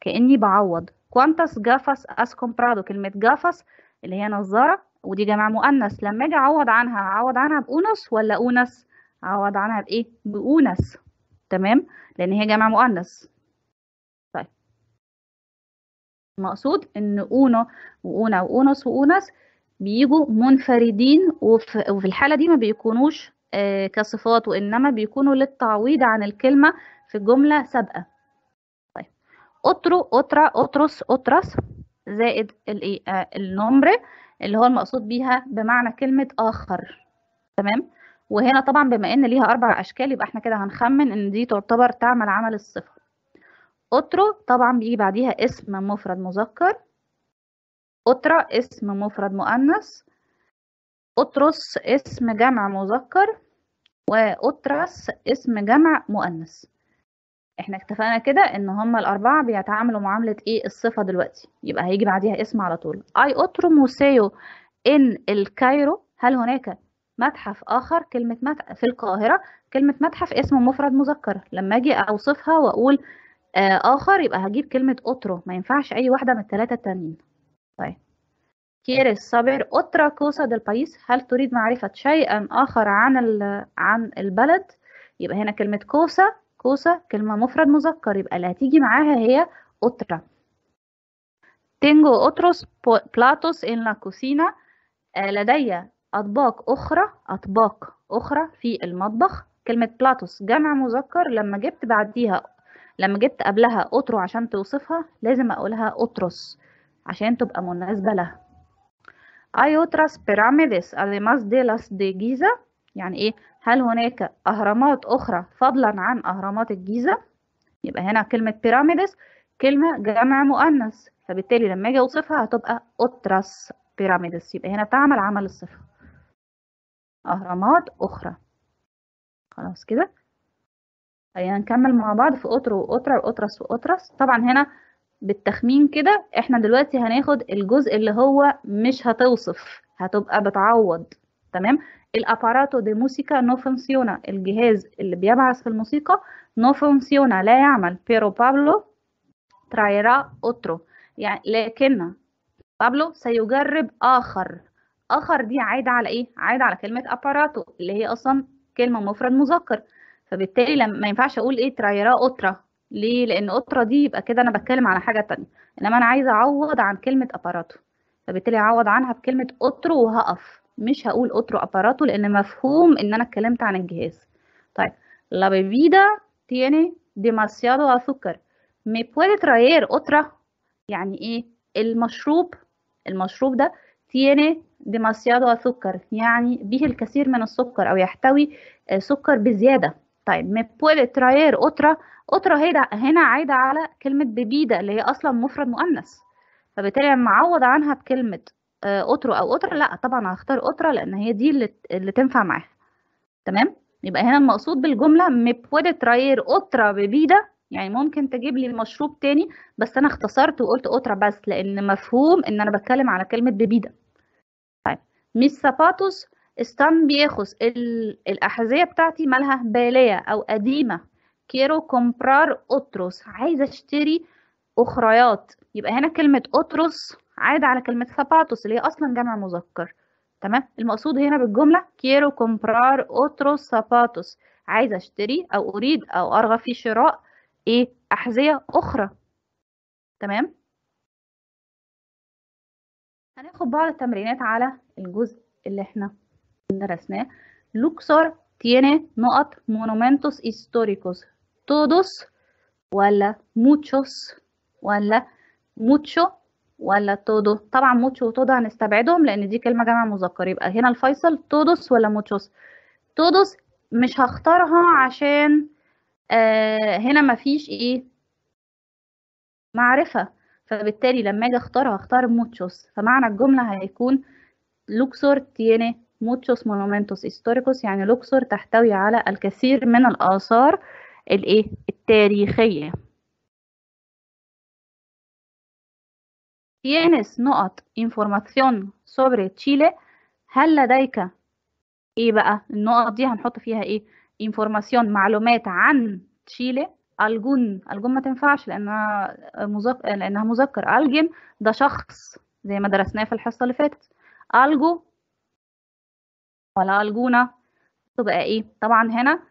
كأني بعوض كوانتاس جافاس أس كومبرادو كلمة جافاس اللي هي نظارة ودي جمع مؤنث لما أجي أعوض عنها أعوض عنها بأونس ولا أونس؟ أعوض عنها بإيه؟ بأونس تمام؟ لأن هي جمع مؤنث المقصود ان اونو واونا واونس واونس بيجوا منفردين وفي, الحاله دي ما بيكونوش آه، كصفات وانما بيكونوا للتعويض عن الكلمه في جمله سابقه طيب اوترو اوترا اطرس اطرس زائد الايه آه، النمر اللي هو المقصود بيها بمعنى كلمه اخر تمام وهنا طبعا بما ان ليها اربع اشكال يبقى احنا كده هنخمن ان دي تعتبر تعمل عمل الصفه أترو طبعا بيجي بعديها اسم مفرد مذكر أترا اسم مفرد مؤنث أوتروس اسم جمع مذكر وأوتراس اسم جمع مؤنث احنا اتفقنا كده ان هما الاربعه بيتعاملوا معامله ايه الصفه دلوقتي يبقى هيجي بعديها اسم على طول اي أترو موسيو ان الكايرو هل هناك متحف اخر كلمه متحف في القاهره كلمه متحف اسم مفرد مذكر لما اجي اوصفها واقول آه، آخر يبقى هجيب كلمة أوترو ما ينفعش أي واحدة من التلاتة التانيين طيب ¿Quieres صابر otra كوسا del هل تريد معرفة شيئا آخر عن عن البلد؟ يبقى هنا كلمة كوسا كوسا كلمة مفرد مذكر يبقى اللي هتيجي معاها هي otra. تينجو otros بلاتوس إن لا كوسينا لدي أطباق أخرى أطباق أخرى في المطبخ. كلمة بلاتوس جمع مذكر لما جبت بعديها لما جبت قبلها أترو عشان توصفها لازم أقولها أطرس عشان تبقى مناسبة لها أي otras بيراميدس أليماس دي لاس دي جيزة يعني إيه هل هناك أهرامات أخرى فضلا عن أهرامات الجيزة يبقى هنا كلمة بيراميدس كلمة جمع مؤنث فبالتالي لما أجي أوصفها هتبقى أوتراس بيراميدس يبقى هنا تعمل عمل الصفة أهرامات أخرى خلاص كده خلينا يعني نكمل مع بعض في قطر وقطرة وقطرس وقطرس طبعا هنا بالتخمين كده احنا دلوقتي هناخد الجزء اللي هو مش هتوصف هتبقى بتعوض تمام الاباراتو دي موسيكا نو فونسيونا الجهاز اللي بيبعث في الموسيقى نو فونسيونا لا يعمل بيرو بابلو ترايرا اوترو يعني لكن بابلو سيجرب اخر اخر دي عايده على ايه عايده على كلمه اباراتو اللي هي اصلا كلمه مفرد مذكر فبالتالي لما ما ينفعش اقول ايه تريراه اوترا ليه لان اوترا دي يبقى كده انا بتكلم على حاجه ثانيه انما انا عايزه اعوض عن كلمه اباراتو فبالتالي اعوض عنها بكلمه اوترو وهقف مش هقول اوترو اباراتو لان مفهوم ان انا اتكلمت عن الجهاز طيب لا بيبيدا تيني ديماسيادو azúcar مي puede تراير otra يعني ايه المشروب المشروب ده تيني ديماسيادو سكر يعني به الكثير من السكر او يحتوي آه، سكر بزياده طيب me puede traer otra otra هنا عايدة على كلمة ببيدة اللي هي أصلا مفرد مؤنث فبالتالي لما أعوض عنها بكلمة أوترو آه، أو أوترا لا طبعا هختار أوترا لأن هي دي اللي, اللي تنفع معاها تمام يبقى هنا المقصود بالجملة me puede traer otra bebida يعني ممكن تجيب لي مشروب تاني بس أنا اختصرت وقلت أوترا بس لأن مفهوم إن أنا بتكلم على كلمة ببيدة طيب mis zapatos استان بياخذ الأحذية بتاعتي مالها بالية أو قديمة كيرو كومبرار اوتروس عايزة أشتري أخريات يبقى هنا كلمة اوتروس عاد على كلمة ساباتوس اللي هي أصلا جمع مذكر تمام المقصود هنا بالجملة كيرو كومبرار أوتروس ساباتوس عايزة أشتري أو أريد أو أرغب في شراء إيه أحذية أخرى تمام هناخد بعض التمرينات على الجزء اللي احنا درسناه لوكسور tiene نقط مونومنتوس هيستوريكوس todos ولا muchos ولا mucho ولا todo طبعا mucho وتودو هنستبعدهم لان دي كلمه جمع مذكر يبقى هنا الفيصل todos ولا muchos todos مش هختارها عشان آه هنا مفيش ايه معرفه فبالتالي لما اجي اختار هختار muchos فمعنى الجمله هيكون لوكسور تيني muchos monumentos históricos يعني لوكسور تحتوي على الكثير من الآثار الإيه التاريخية tienes نقط información sobre Chile هل لديك ايه بقى النقط دي هنحط فيها ايه información معلومات عن تشيلي الجن الجن ما تنفعش لانها مذكر لانها مذكر الجن ده شخص زي ما درسناه في الحصه اللي فاتت الجو ولا الجونه تبقى ايه طبعا هنا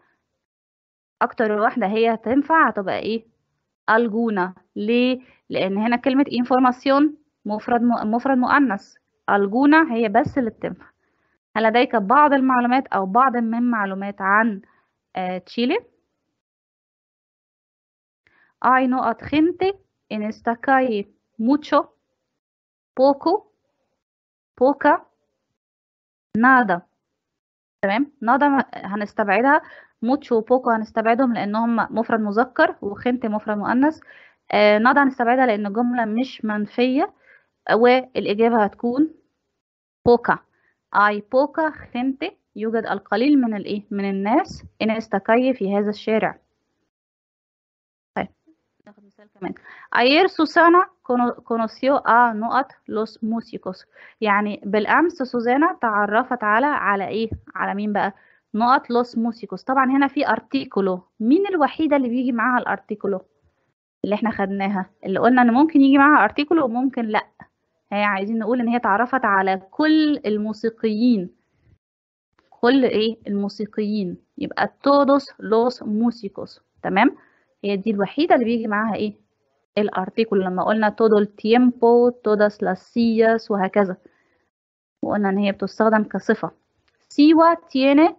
اكتر واحده هي تنفع هتبقى ايه الجونه ليه لان هنا كلمه انفورماسيون مفرد مفرد مؤنث الجونه هي بس اللي بتنفع هل لديك بعض المعلومات او بعض من معلومات عن آه، تشيلي اي نقط gente ان esta موتشو بوكو بوكا نادا تمام نادا هنستبعدها موتشو وبوكو هنستبعدهم لانهم مفرد مذكر وخنت مفرد مؤنث آه هنستبعدها لان الجمله مش منفيه والاجابه هتكون بوكا اي بوكا خنت يوجد القليل من الايه من الناس ان استكي في هذا الشارع سؤال كمان ayer Susana conoció a نقط لوس músicos يعني بالامس سوزانا تعرفت على على ايه على مين بقى نقط لوس موسيكوس طبعا هنا في ارتيكولو مين الوحيده اللي بيجي معاها الارتيكولو اللي احنا خدناها اللي قلنا ان ممكن يجي معاها ارتيكولو وممكن لا هي عايزين نقول ان هي تعرفت على كل الموسيقيين كل ايه الموسيقيين يبقى تودوس لوس موسيكوس تمام هي دي الوحيدة اللي بيجي معاها ايه الارتيكل لما قلنا todo el tiempo todas las sillas وهكذا وقلنا ان هي بتستخدم كصفة سيوا tiene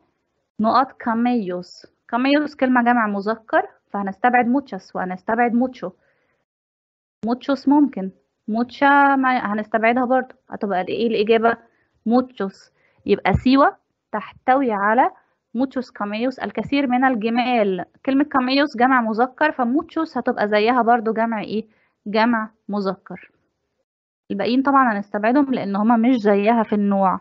نقط كاميوس كاميوس كلمة جمع مذكر فهنستبعد muchas وهنستبعد mucho muchos ممكن موتشا ما هنستبعدها برضو هتبقى ايه الإجابة muchos يبقى سيوا تحتوي على موتشوس كاميوس الكثير من الجمال كلمة كاميوس جمع مذكر فموتشوس هتبقى زيها برضو جمع ايه جمع مذكر الباقيين طبعا هنستبعدهم لان هما مش زيها في النوع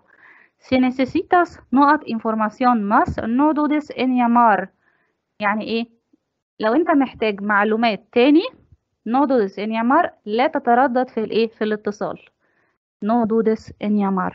سي necesitas نقط información más no dudes en llamar يعني ايه لو انت محتاج معلومات تاني no dudes en llamar لا تتردد في الايه في الاتصال no dudes en llamar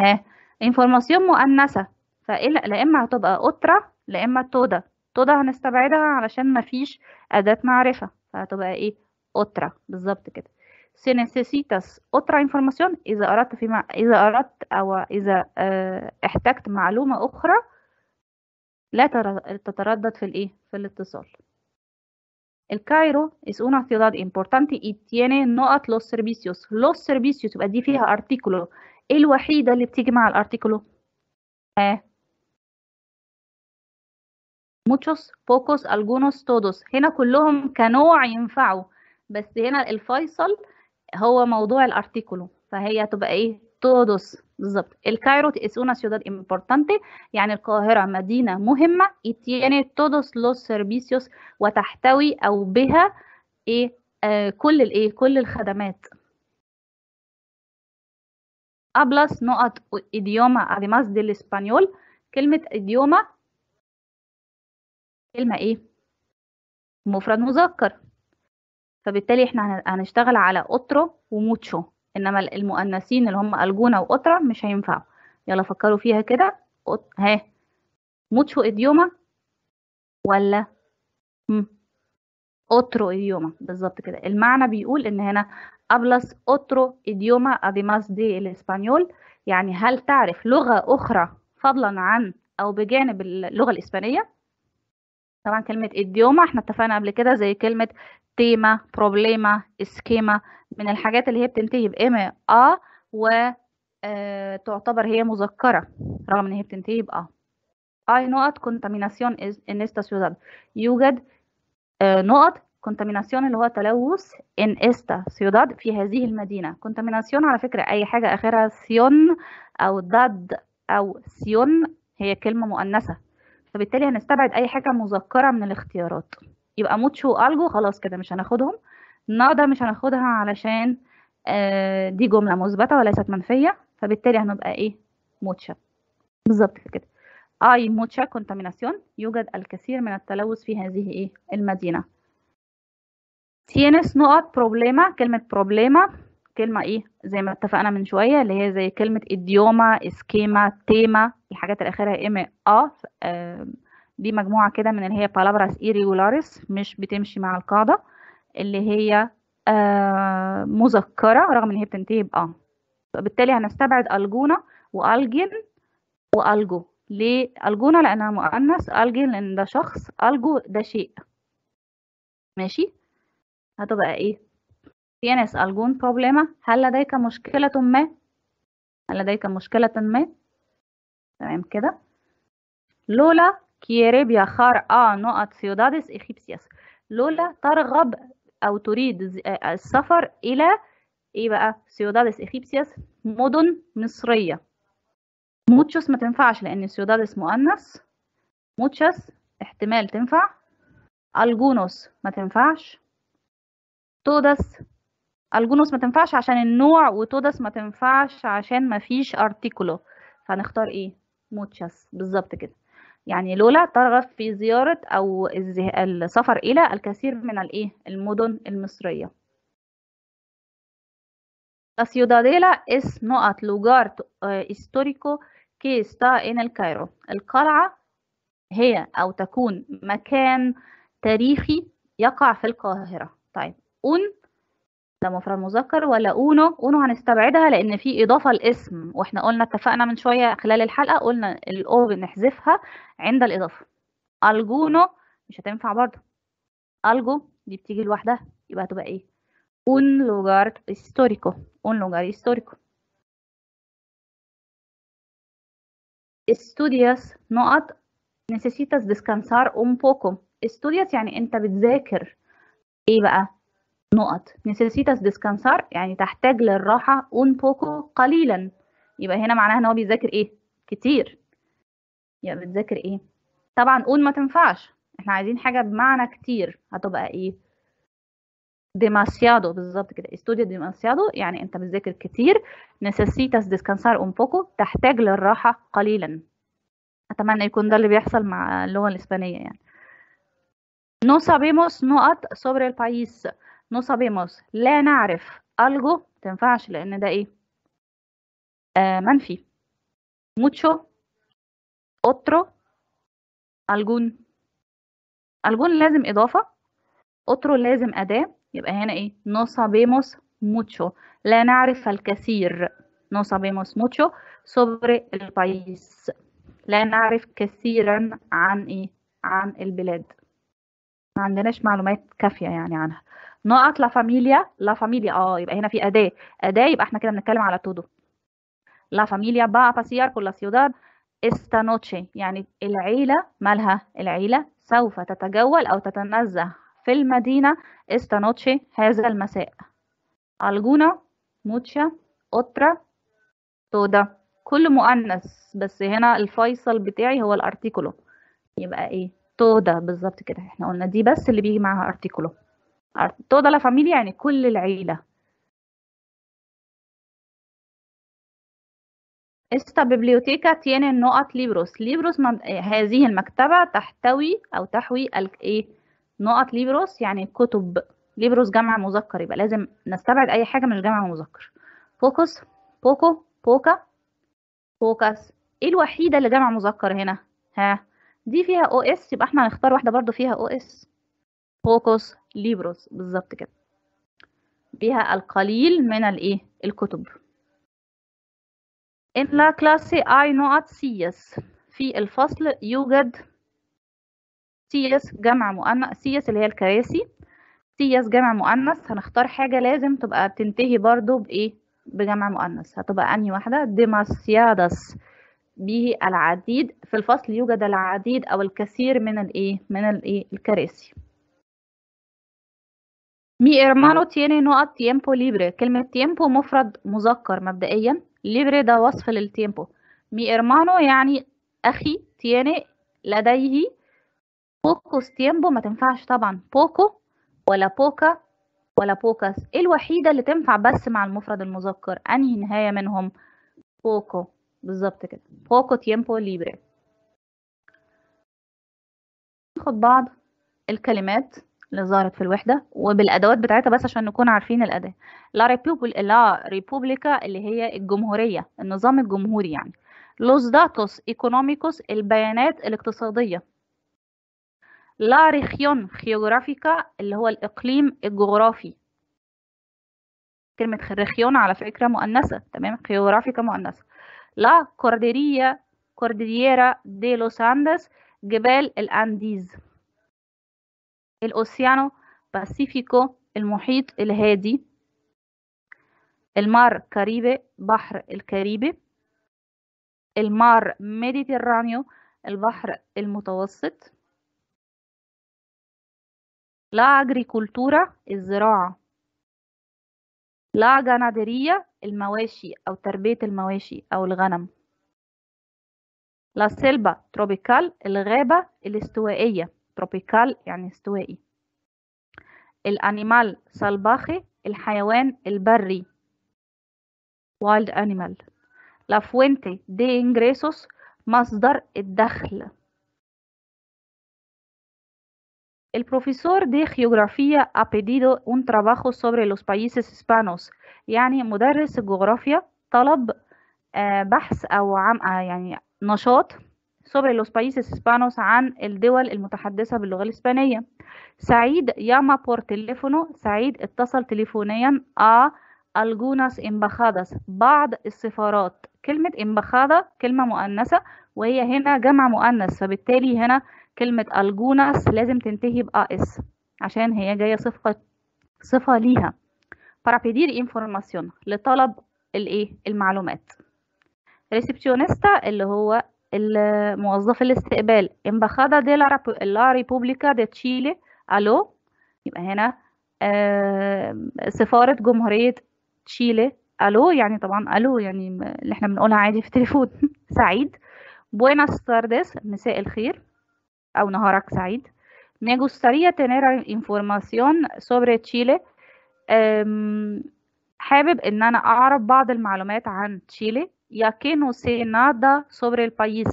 ها información مؤنثة لا اما هتبقى اوترا لا اما تودا تودا هنستبعدها علشان مفيش اداه معرفه فهتبقى ايه اوترا بالظبط كده سي necesitas otra انفورماسيون إذا أردت فيما إذا أردت أو إذا آه، احتجت معلومة أخرى لا تتردد في الإيه في الاتصال الكايرو از اون una ciudad importante y tiene نقط los servicios los servicios يبقى دي فيها أرتيكولو إيه الوحيدة اللي بتيجي مع الارتيكولو؟ آه. ها muchos, pocos, algunos, todos هنا كلهم كنوع ينفعوا بس هنا الفيصل هو موضوع الارتيكولو فهي تبقى ايه todos بالظبط الكايروت is una ciudad importante يعني القاهرة مدينة مهمة y tiene todos los servicios وتحتوي أو بها إيه آه كل الإيه كل الخدمات hablas no idioma además del español كلمة idioma كلمة إيه؟ مفرد مذكر فبالتالي احنا هنشتغل على أوترو وموتشو إنما المؤنثين اللي هم ألجونا وأوترا مش هينفعوا يلا فكروا فيها كده ها موتشو إديوما ولا أوترو إديوما بالظبط كده المعنى بيقول إن هنا أبلس otro إديوما أديماس دي الإسبانيول يعني هل تعرف لغة أخرى فضلا عن أو بجانب اللغة الإسبانية طبعا كلمة اديوما احنا اتفقنا قبل كده زي كلمة تيما بروبليما اسكيما من الحاجات اللي هي بتنتهي بام ا و آه، تعتبر هي مذكرة رغم ان هي بتنتهي ب ا اي نقط كونتاميناسيون ان استا سيوداد يوجد نقط كونتاميناسيون اللي هو تلوث ان استا سيوداد في هذه المدينة كونتاميناسيون على فكرة اي حاجة اخرها سيون او داد او سيون هي كلمة مؤنثة فبالتالي هنستبعد اي حاجه مذكره من الاختيارات يبقى موتشو والجو خلاص كده مش هناخدهم نقدر مش هناخدها علشان آه، دي جمله مثبته وليست منفيه فبالتالي هنبقى ايه موتشا بالظبط كده اي موتشا كونتاميناسيون يوجد الكثير من التلوث في هذه ايه المدينه تينس نقط بروبليما كلمه بروبليما كلمه ايه زي ما اتفقنا من شويه اللي هي زي كلمه اديوما اسكيما تيما الحاجات الاخيره اخرها آه، ام اه دي مجموعه كده من اللي هي بالابراس ايريولاريس مش بتمشي مع القاعده اللي هي آه، مذكره رغم ان هي بتنتهي ب اه هنستبعد الجونا والجن والجو ليه الجونا لانها مؤنث الجن لان ده شخص الجو ده شيء ماشي هتبقى ايه Tienes algún problema؟ هل لديك مشكلة ما؟ هل لديك مشكلة ما؟ تمام كده لولا quiere viajar a نقط ciudades egipcias لولا ترغب أو تريد السفر إلى إيه بقى؟ ciudades egipcias مدن مصرية muchos ما تنفعش لأن ciudades مؤنث muchas احتمال تنفع algunos ما تنفعش todas الجونوس ما تنفعش عشان النوع وتودس ما تنفعش عشان ما فيش ارتيكولو فهنختار ايه موتشاس بالظبط كده يعني لولا ترغب في زيارة أو السفر إلى الكثير من الإيه المدن المصرية. La ciudadela es no lugar eh, histórico que está en el Cairo. القلعة هي أو تكون مكان تاريخي يقع في القاهرة. طيب un ده مفرد مذكر ولا اونو اونو هنستبعدها لان في اضافه الاسم واحنا قلنا اتفقنا من شويه خلال الحلقه قلنا الاو بنحذفها عند الاضافه الجونو مش هتنفع برضه الجو دي بتيجي لوحدها يبقى هتبقى ايه un lugar histórico un lugar histórico استوديوس نقط نسيتاس descansar un poco استوديوس يعني انت بتذاكر ايه بقى نقط necesitas descansar يعني تحتاج للراحة un poco قليلا يبقى هنا معناها ان هو بيذاكر ايه كتير يبقى بتذاكر ايه طبعا اون ما تنفعش احنا عايزين حاجة بمعنى كتير هتبقى ايه demasiado بالظبط كده استوديو demasiado يعني انت بتذاكر كتير necesitas descansar un poco تحتاج للراحة قليلا اتمنى يكون ده اللي بيحصل مع اللغة الاسبانية يعني no sabemos نقط sobre el país نصابيموس لا نعرف ألجو تنفعش لأن ده إيه آه منفي موتشو أوترو ألجون ألجون لازم إضافة أوترو لازم أداة يبقى هنا إيه نصابيموس mucho لا نعرف الكثير no sabemos mucho sobre el país لا نعرف كثيرا عن ايه عن البلاد ما عندناش معلومات كافية يعني عنها نقط لا فاميليا لا فاميليا اه يبقى هنا في اداه اداه يبقى احنا كده بنتكلم على تودو لا فاميليا با باسيار كل سيوداد استا نوتشي يعني العيله مالها العيله سوف تتجول او تتنزه في المدينه استا نوتشي هذا المساء الجونا موتشا اوترا تودا كل مؤنث بس هنا الفيصل بتاعي هو الارتيكولو يبقى ايه تودا بالظبط كده احنا قلنا دي بس اللي بيجي معاها ارتيكولو Toda la familia يعني كل العيلة. Esta biblioteca tiene نقط libros. libros هذه المكتبة تحتوي أو تحوي ال... إيه؟ نقط libros يعني كتب. libros جمع مذكر يبقى لازم نستبعد أي حاجة من الجمع المذكر. focus poco poca focus. إيه الوحيدة اللي جمع مذكر هنا؟ ها دي فيها او اس يبقى احنا هنختار واحدة برضو فيها او اس. فوكوس ليبروس بالظبط كده بها القليل من الايه الكتب ان لا كلاسي اي not CS في الفصل يوجد CS جمع مؤنث CS اللي هي الكراسي CS جمع مؤنث هنختار حاجة لازم تبقى بتنتهي برضو بإيه بجمع مؤنث هتبقى أنهي واحدة ديماسيادس به العديد في الفصل يوجد العديد أو الكثير من الإيه من الإيه الكراسي Mi hermano tiene a tiempo libre. كلمة tiempo مفرد مذكر مبدئيا. libre ده وصف للتيمبو. Mi hermano يعني أخي tiene لديه pocos tiempo ما تنفعش طبعا poco ولا poca ولا pocas. إيه الوحيدة اللي تنفع بس مع المفرد المذكر؟ أنهي نهاية منهم؟ poco بالظبط كده. poco tiempo libre. ناخد بعض الكلمات اللي ظهرت في الوحده وبالادوات بتاعتها بس عشان نكون عارفين الاداه لا ريبوبل لا ريبوبليكا اللي هي الجمهوريه النظام الجمهوري يعني لوس داتوس ايكونوميكوس البيانات الاقتصاديه لا ريخيون جيوغرافيكا اللي هو الاقليم الجغرافي كلمة ريخيون على فكرة مؤنثة تمام جيوغرافيكا مؤنثة لا كورديريا كورديريرا دي لوس أندس جبال الأنديز الأوسيانو باسيفيكو المحيط الهادي المار كاريبي بحر الكاريبي المار ميديترانيو البحر المتوسط لا أجريكولتورا الزراعة لا جنادرية المواشي أو تربية المواشي أو الغنم لا سيلبا تروبيكال الغابة الاستوائية tropical يعني استوائي الانيمال salvaje الحيوان البري wild animal la fuente de ingresos مصدر الدخل El profesor de geografía ha pedido un trabajo sobre los países hispanos يعني مدرس الجغرافيا طلب بحث أو عم يعني نشاط sobre los países hispanos عن الدول المتحدثة باللغة الإسبانية سعيد llama por teléfono سعيد اتصل تليفونيا a algunas embajadas بعض السفارات كلمة embajada كلمة مؤنثة وهي هنا جمع مؤنث فبالتالي هنا كلمة algunas لازم تنتهي ب -as عشان هي جاية صفة صفة ليها para pedir información لطلب الايه المعلومات ريسبشنستا اللي هو موظف الاستقبال embajada de la, ريبوبليكا دي de chile الو يبقى هنا سفارة جمهورية تشيلي الو يعني طبعا الو يعني اللي احنا بنقولها عادي في التليفون سعيد بوينس تاردس مساء الخير او نهارك سعيد مي جوستاريا tener انفورماسيون سوبر تشيلي حابب ان انا اعرف بعض المعلومات عن تشيلي ya que no sé nada sobre el país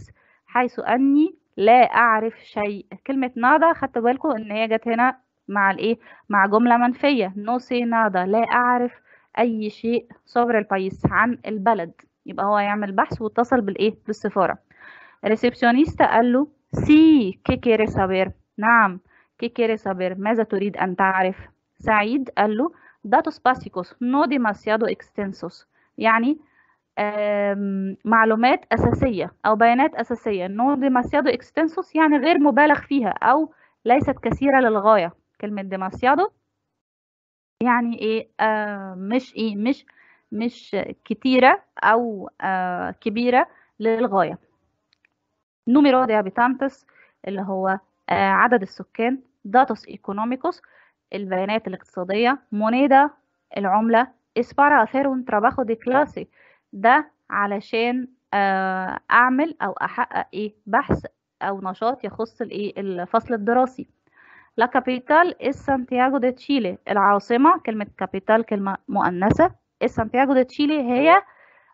حيث أني لا أعرف شيء كلمة nada خدتوا بالكم إن هي جت هنا مع الإيه مع جملة منفية no sé nada لا أعرف أي شيء sobre el país عن البلد يبقى هو يعمل بحث واتصل بالإيه بالسفارة الريسبشنيستا قال له سي كي كيري سابير نعم كي كيري سابير ماذا تريد أن تعرف سعيد قال له داتوس باسيكوس نو ديماسيادو اكستنسوس يعني معلومات أساسية أو بيانات أساسية نو ديماسيادو إكستنسوس يعني غير مبالغ فيها أو ليست كثيرة للغاية كلمة ديماسيادو يعني إيه آه مش إيه مش مش كتيرة أو آه كبيرة للغاية نوميرو دي هابيتانتس اللي هو آه عدد السكان داتوس ايكونوميكوس البيانات الاقتصادية مونيدا العملة اسبارا اثيرون ترابخو دي كلاسي ده علشان آه، اعمل او احقق ايه بحث او نشاط يخص الايه الفصل الدراسي لا كابيتال اس سانتياغو دي تشيلي العاصمه كلمه كابيتال كلمه مؤنثه اس سانتياغو دي تشيلي هي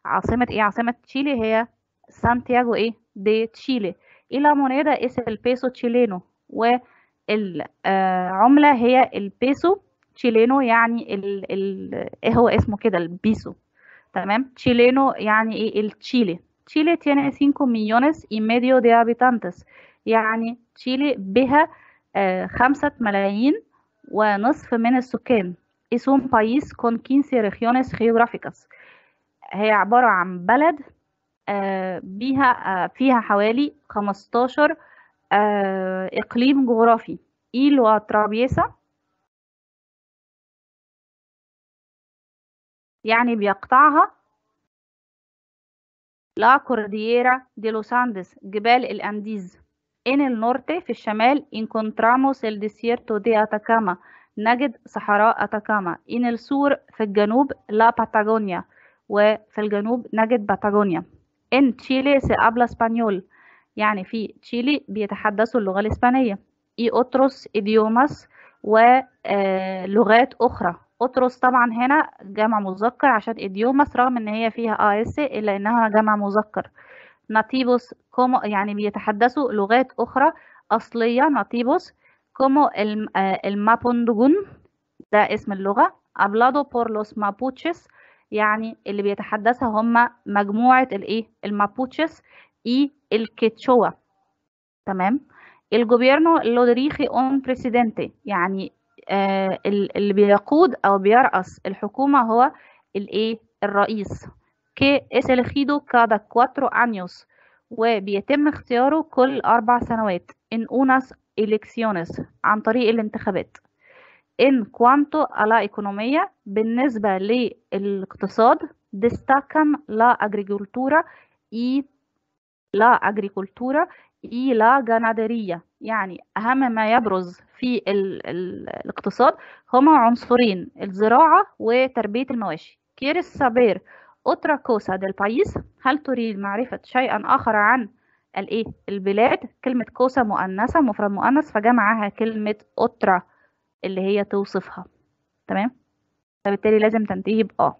عاصمه ايه عاصمه تشيلي هي سانتياغو ايه دي تشيلي الى مونيدا اس البيسو تشيلينو والعملة آه، هي البيسو تشيلينو يعني ال ال ايه هو اسمه كده البيسو تمام تشيلينو يعني ايه التشيلي تشيلي تيني 5 millones y medio de habitantes يعني تشيلي بها آه، خمسة ملايين ونصف من السكان es بايس كون كينسي 15 regiones هي عبارة عن بلد آه، بها آه، فيها حوالي خمستاشر اقليم جغرافي y lo يعني بيقطعها لا كورديرا دي لوس أندس جبال الأنديز إن النورتي في الشمال إنكونتراموس الديسيرتو دي أتاكاما نجد صحراء أتاكاما إن السور في الجنوب لا باتاغونيا وفي الجنوب نجد باتاغونيا إن تشيلي سي أبلا اسبانيول يعني في تشيلي بيتحدثوا اللغة الإسبانية إي أوتروس إديوماس ولغات أخرى أطرس طبعا هنا جمع مذكر عشان اديومس رغم إن هي فيها آس إلا إنها جمع مذكر ناتيبوس كومو يعني بيتحدثوا لغات أخرى أصلية ناتيبوس كومو المابوندجون ده اسم اللغة أبلادو بورلوس مابوتشيس يعني اللي بيتحدثها هم مجموعة الإيه المابوتشيس إي الكيتشوا تمام الجوبيرنو لودريخي اون بريسيدنتي يعني آه، اللي بيقود او بيرأس الحكومة هو الايه الرئيس كي اسلخيدو كادا كواترو انيوس وبيتم اختياره كل اربع سنوات ان اوناس الكسيونس عن طريق الانتخابات ان كوانتو على ايكونومية بالنسبة للاقتصاد دستاكن لا اجريجولتورا اي لا اجريكولتورا إلى جنادرية يعني أهم ما يبرز في الـ الـ الاقتصاد هما عنصرين الزراعة وتربية المواشي كيرس سابير أوترا كوسا ديل بايس هل تريد معرفة شيئا آخر عن الايه البلاد كلمة كوسا مؤنثة مفرد مؤنث فجمعها كلمة أوترا اللي هي توصفها تمام فبالتالي لازم تنتهي بأ آه.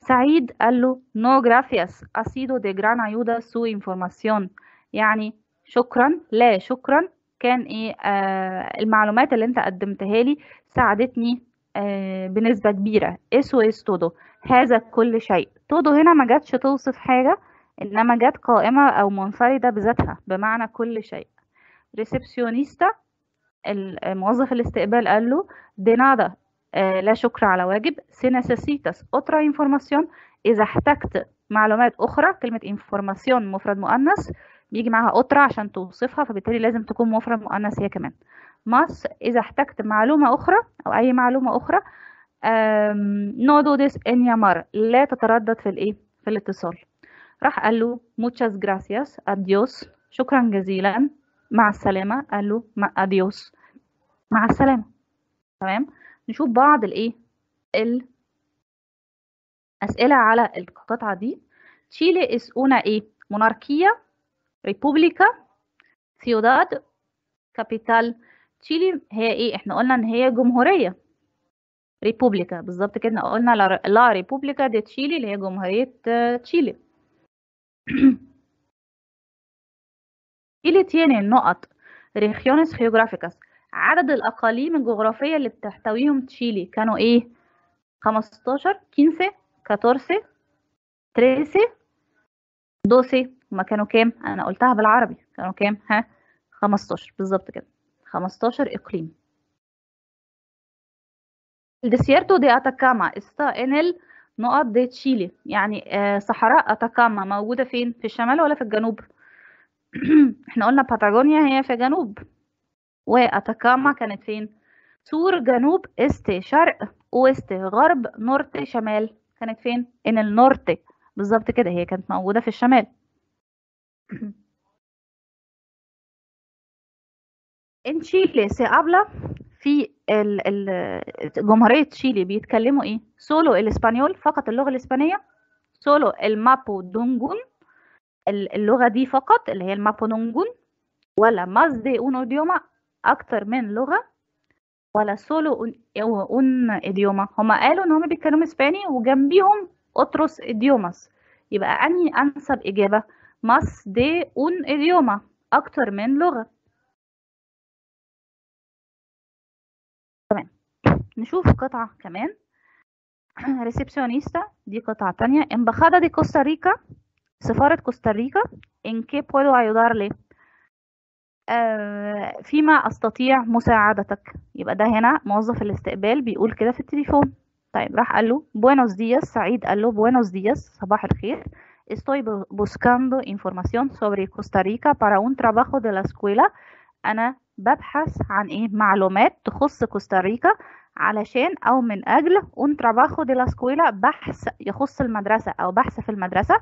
سعيد قال له نو جرافياس أسيدو دي جران أيودا سو انفورماسيون يعني شكرا لا شكرا كان ايه آه المعلومات اللي انت قدمتها لي ساعدتني آه بنسبة كبيرة اسو اس تودو هذا كل شيء تودو هنا ما جاتش توصف حاجة انما جات قائمة او منفردة بذاتها بمعنى كل شيء ريسبسيونيستا الموظف الاستقبال قال له دي نادا آه لا شكر على واجب سيناسيسيتاس اوترا انفورماسيون اذا احتجت معلومات اخرى كلمة انفورماسيون مفرد مؤنث بيجي معاها قطرة عشان توصفها فبالتالي لازم تكون موفرة مؤنث هي كمان must إذا احتجت معلومة أخرى أو أي معلومة أخرى نو دو this إن يامار لا تتردد في الإيه في الاتصال راح قال له muchas gracias adios شكرا جزيلا مع السلامة قال له أديوس مع السلامة تمام نشوف بعض الإيه الأسئلة على القطعة دي تشيلي اس اونا إيه مناركية ريبوبليكا سيوداد كابيتال تشيلي هي ايه احنا قلنا ان هي جمهوريه ريبوبليكا بالظبط كده قلنا لا, ريبوبليكا دي تشيلي اللي هي جمهوريه آه، تشيلي تشيلي تاني النقط ريجيونس جيوغرافيكاس عدد الأقاليم الجغرافية اللي بتحتويهم تشيلي كانوا إيه؟ 15 15 14 13 12 هما كانوا كام انا قلتها بالعربي كانوا كام ها 15 بالظبط كده 15 اقليم الديسيرتو دي اتاكاما استا ان ال نقط دي تشيلي يعني آه، صحراء اتاكاما موجوده فين في الشمال ولا في الجنوب احنا قلنا باتاجونيا هي في جنوب واتاكاما كانت فين سور جنوب است شرق اوست غرب نورت شمال كانت فين ان النورت بالظبط كده هي كانت موجوده في الشمال ان تشيلي سي ابلا في ال ال جمهورية تشيلي بيتكلموا ايه؟ سولو الاسبانيول فقط اللغة الاسبانية سولو المابو دونجون اللغة دي فقط اللي هي المابو دونجون ولا ماس دي اون اوديوما اكتر من لغة ولا سولو اون ايديوما هما قالوا ان هما بيتكلموا اسباني وجنبيهم اوتروس ايديوماس يبقى انهي انسب اجابة؟ más دي اون اليوما أكتر من لغة تمام نشوف قطعة كمان ريسبسيونيستا دي قطعة تانية embajada دي كوستاريكا سفارة كوستاريكا ان كي puedo ايودار لي آه، فيما أستطيع مساعدتك يبقى ده هنا موظف الاستقبال بيقول كده في التليفون طيب راح قال له بوينوس دياس سعيد قال له بوينوس دياس صباح الخير Estoy buscando información sobre Costa Rica para un trabajo de la escuela. أنا ببحث عن إيه معلومات تخص كوستاريكا علشان أو من أجل un trabajo de la escuela بحث يخص المدرسة أو بحث في المدرسة.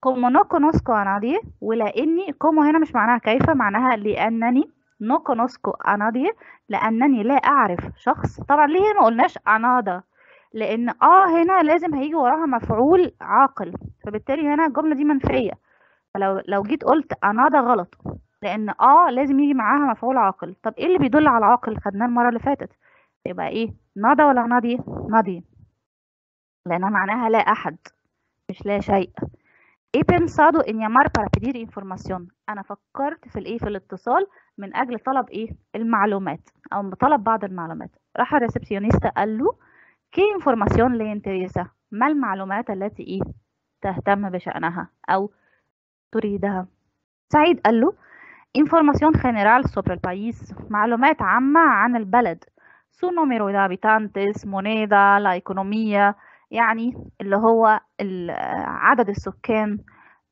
como no conozco a nadie ولأني como هنا مش معناها كيف معناها لأنني no conozco a nadie لأنني لا أعرف شخص طبعا ليه ما قلناش anada لان اه هنا لازم هيجي وراها مفعول عاقل فبالتالي هنا الجمله دي منفيه فلو لو جيت قلت انا ده غلط لان اه لازم يجي معاها مفعول عاقل طب ايه اللي بيدل على العاقل خدناه المره اللي فاتت يبقى ايه نادى ولا نادي نادي لانها معناها لا احد مش لا شيء ايه بنصادو ان llamar para انفورماسيون انا فكرت في الايه في الاتصال من اجل طلب ايه المعلومات او طلب بعض المعلومات راح الريسبشنيستا قال له كي انفورماسيون لي انتريسا ما المعلومات التي إيه تهتم بشأنها أو تريدها سعيد قال له انفورماسيون جنرال سوبر البايس معلومات عامة عن البلد سو نوميرو de habitantes مونيدا لا ايكونوميا يعني اللي هو آه، عدد السكان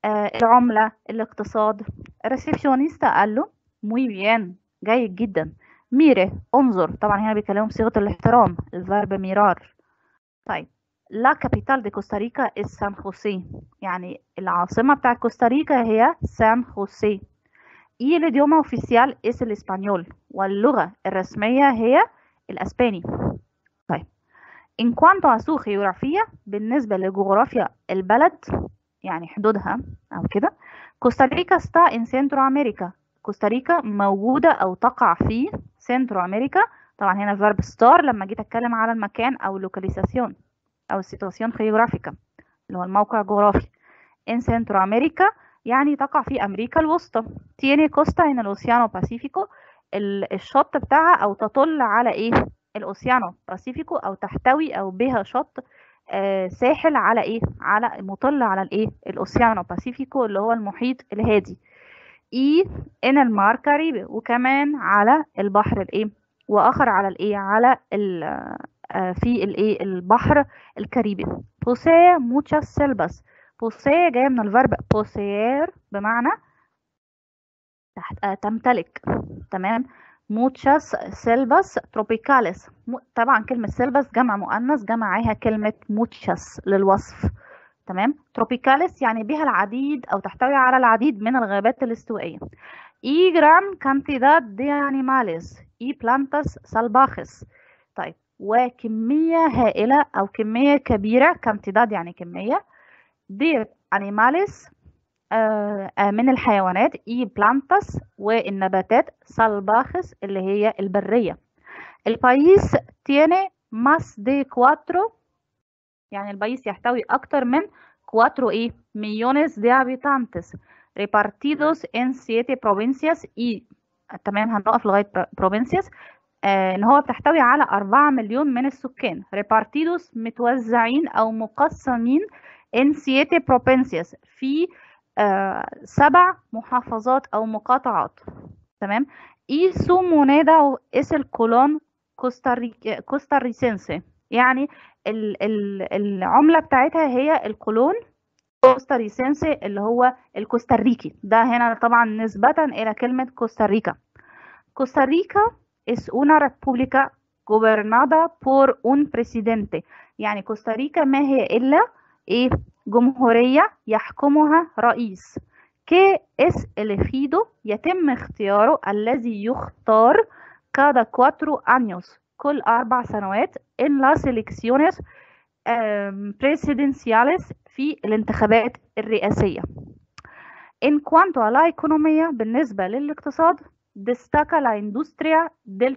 آه، العملة الاقتصاد الريسبشنيستا قال له موي بيان جيد جدا ميره انظر طبعا هنا بيتكلموا بصيغه الاحترام الفيرب ميرار طيب لا كابيتال دي كوستاريكا از سان خوسي يعني العاصمه بتاع كوستاريكا هي سان خوسي اي el اوفيسيال اس الاسبانيول واللغة الرسمية هي الأسباني طيب ان كوانتو اسو جيوغرافيا بالنسبة لجغرافيا البلد يعني حدودها أو كده كوستاريكا ان سنترو امريكا كوستاريكا موجودة أو تقع في سنترو أمريكا طبعا هنا فيرب ستار لما جيت أتكلم على المكان أو لوكاليزاسيون أو السيتواسيون خيوغرافيكا اللي هو الموقع الجغرافي إن سنترو أمريكا يعني تقع في أمريكا الوسطى تيني كوستا هنا الأوسيانو باسيفيكو الشط بتاعها أو تطل على إيه الأوسيانو باسيفيكو أو تحتوي أو بها شط آه ساحل على ايه على مطل على الايه الاوسيانو باسيفيكو اللي هو المحيط الهادي إيث إن المار كاريبي وكمان على البحر الإيه وآخر على الإيه على ال آه، في الإيه البحر الكاريبي بوسي موتشاس سيلبس بوسي جاية من الفرب بوسير بمعنى تحت آه، تمتلك تمام موتشاس سيلبس تروبيكاليس طبعا كلمة سيلبس جمع مؤنث جمعها كلمة موتشاس للوصف تمام تروبيكاليس يعني بها العديد أو تحتوي على العديد من الغابات الاستوائية اي جرام كانتيداد دي animales اي بلانتس سالباخس طيب وكمية هائلة أو كمية كبيرة كانتيداد يعني كمية دي animales آه، آه، من الحيوانات اي e بلانتس والنباتات سالباخس اللي هي البرية البايس tiene más de cuatro يعني البيس يحتوي أكتر من 4 إيه؟ مليونز دي habitantes ريبارتيدوس إن سيتي provincias y تمام هنقف لغاية provincias إن آه، هو بتحتوي على 4 مليون من السكان ريبارتيدوس متوزعين أو مقسمين إن سيتي provincias في آه، سبع محافظات أو مقاطعات تمام إي سو مونادا إس الكولون كوستاريكي كوستاريسنسي يعني ال ال العمله بتاعتها هي القولون كوستاريسينسي اللي هو الكوستاريكي ده هنا طبعا نسبه الى كلمه كوستاريكا كوستاريكا is una república gobernada por un presidente يعني كوستاريكا ما هي الا ايه جمهوريه يحكمها رئيس كي اس elegido يتم اختياره الذي يختار كادا كواترو أنيوس كل أربع سنوات إن لاس إليكسيونس بريسيدنسياليس في الانتخابات الرئاسية إن كوانتو على إيكونومية بالنسبة للاقتصاد دستاكا la industria del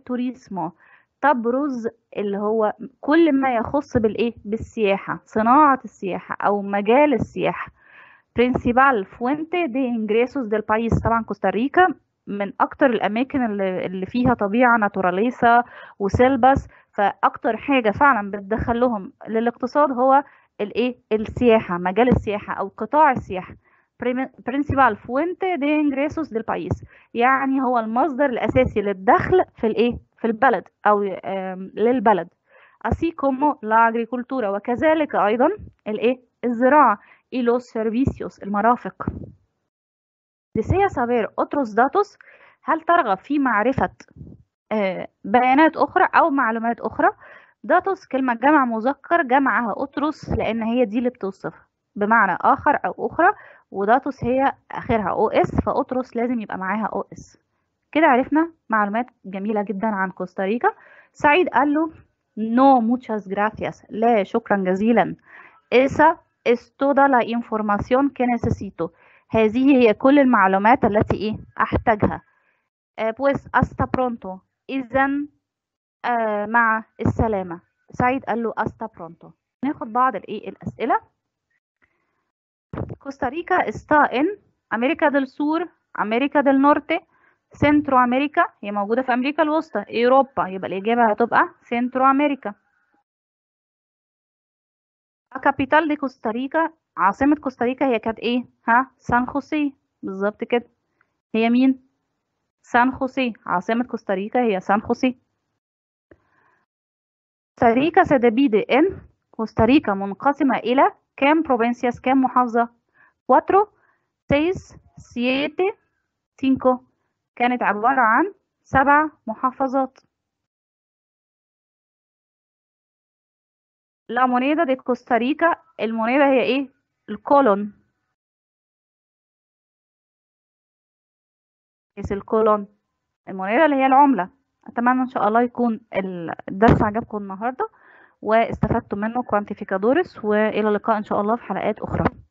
تبرز اللي هو كل ما يخص بالايه بالسياحه صناعه السياحه او مجال السياحه principal fuente de ingresos del país طبعا كوستاريكا من اكتر الاماكن اللي, فيها طبيعه ناتوراليسا وسيلبس فاكتر حاجه فعلا بتدخل لهم للاقتصاد هو الايه السياحه مجال السياحه او قطاع السياحه برينسيبال فوينت دي انجريسوس del يعني هو المصدر الاساسي للدخل في الايه في البلد او للبلد اسي كومو لا وكذلك ايضا الايه الزراعه اي لو سيرفيسيوس المرافق desea saber otros datos هل ترغب في معرفة آه، بيانات أخرى أو معلومات أخرى داتوس كلمة جمع مذكر جمعها أطرس لأن هي دي اللي بتوصف بمعنى آخر أو أخرى وداتوس هي آخرها أو إس فأطرس لازم يبقى معاها أو إس كده عرفنا معلومات جميلة جدا عن كوستاريكا سعيد قال له نو muchas gracias لا شكرا جزيلا إسا es toda la información que necesito هذه هي كل المعلومات التي إيه أحتاجها آه، بويس hasta pronto إذا مع السلامة سعيد قال له hasta pronto ناخد بعض الإيه الأسئلة كوستاريكا استا إن أمريكا دل سور أمريكا دل نورتي سنترو أمريكا هي موجودة في أمريكا الوسطى أوروبا يبقى الإجابة هتبقى سنترو أمريكا كابيتال دي كوستاريكا عاصمة كوستاريكا هي كانت ايه ها سان خوسيه بالظبط كده هي مين سان خوسيه عاصمة كوستاريكا هي سان خوسيه كوستاريكا سدبيد ان كوستاريكا منقسمة إلى كام بروفينسياس كام محافظة 4 سيس سيتي تينكو كانت عبارة عن سبع محافظات لا مونيدا دي كوستاريكا المونيدا هي ايه؟ الكولون قياس الكولون المنيرة اللي هي العملة أتمنى إن شاء الله يكون الدرس عجبكم النهاردة واستفدتم منه كوانتيفيكادورس وإلى اللقاء إن شاء الله في حلقات أخرى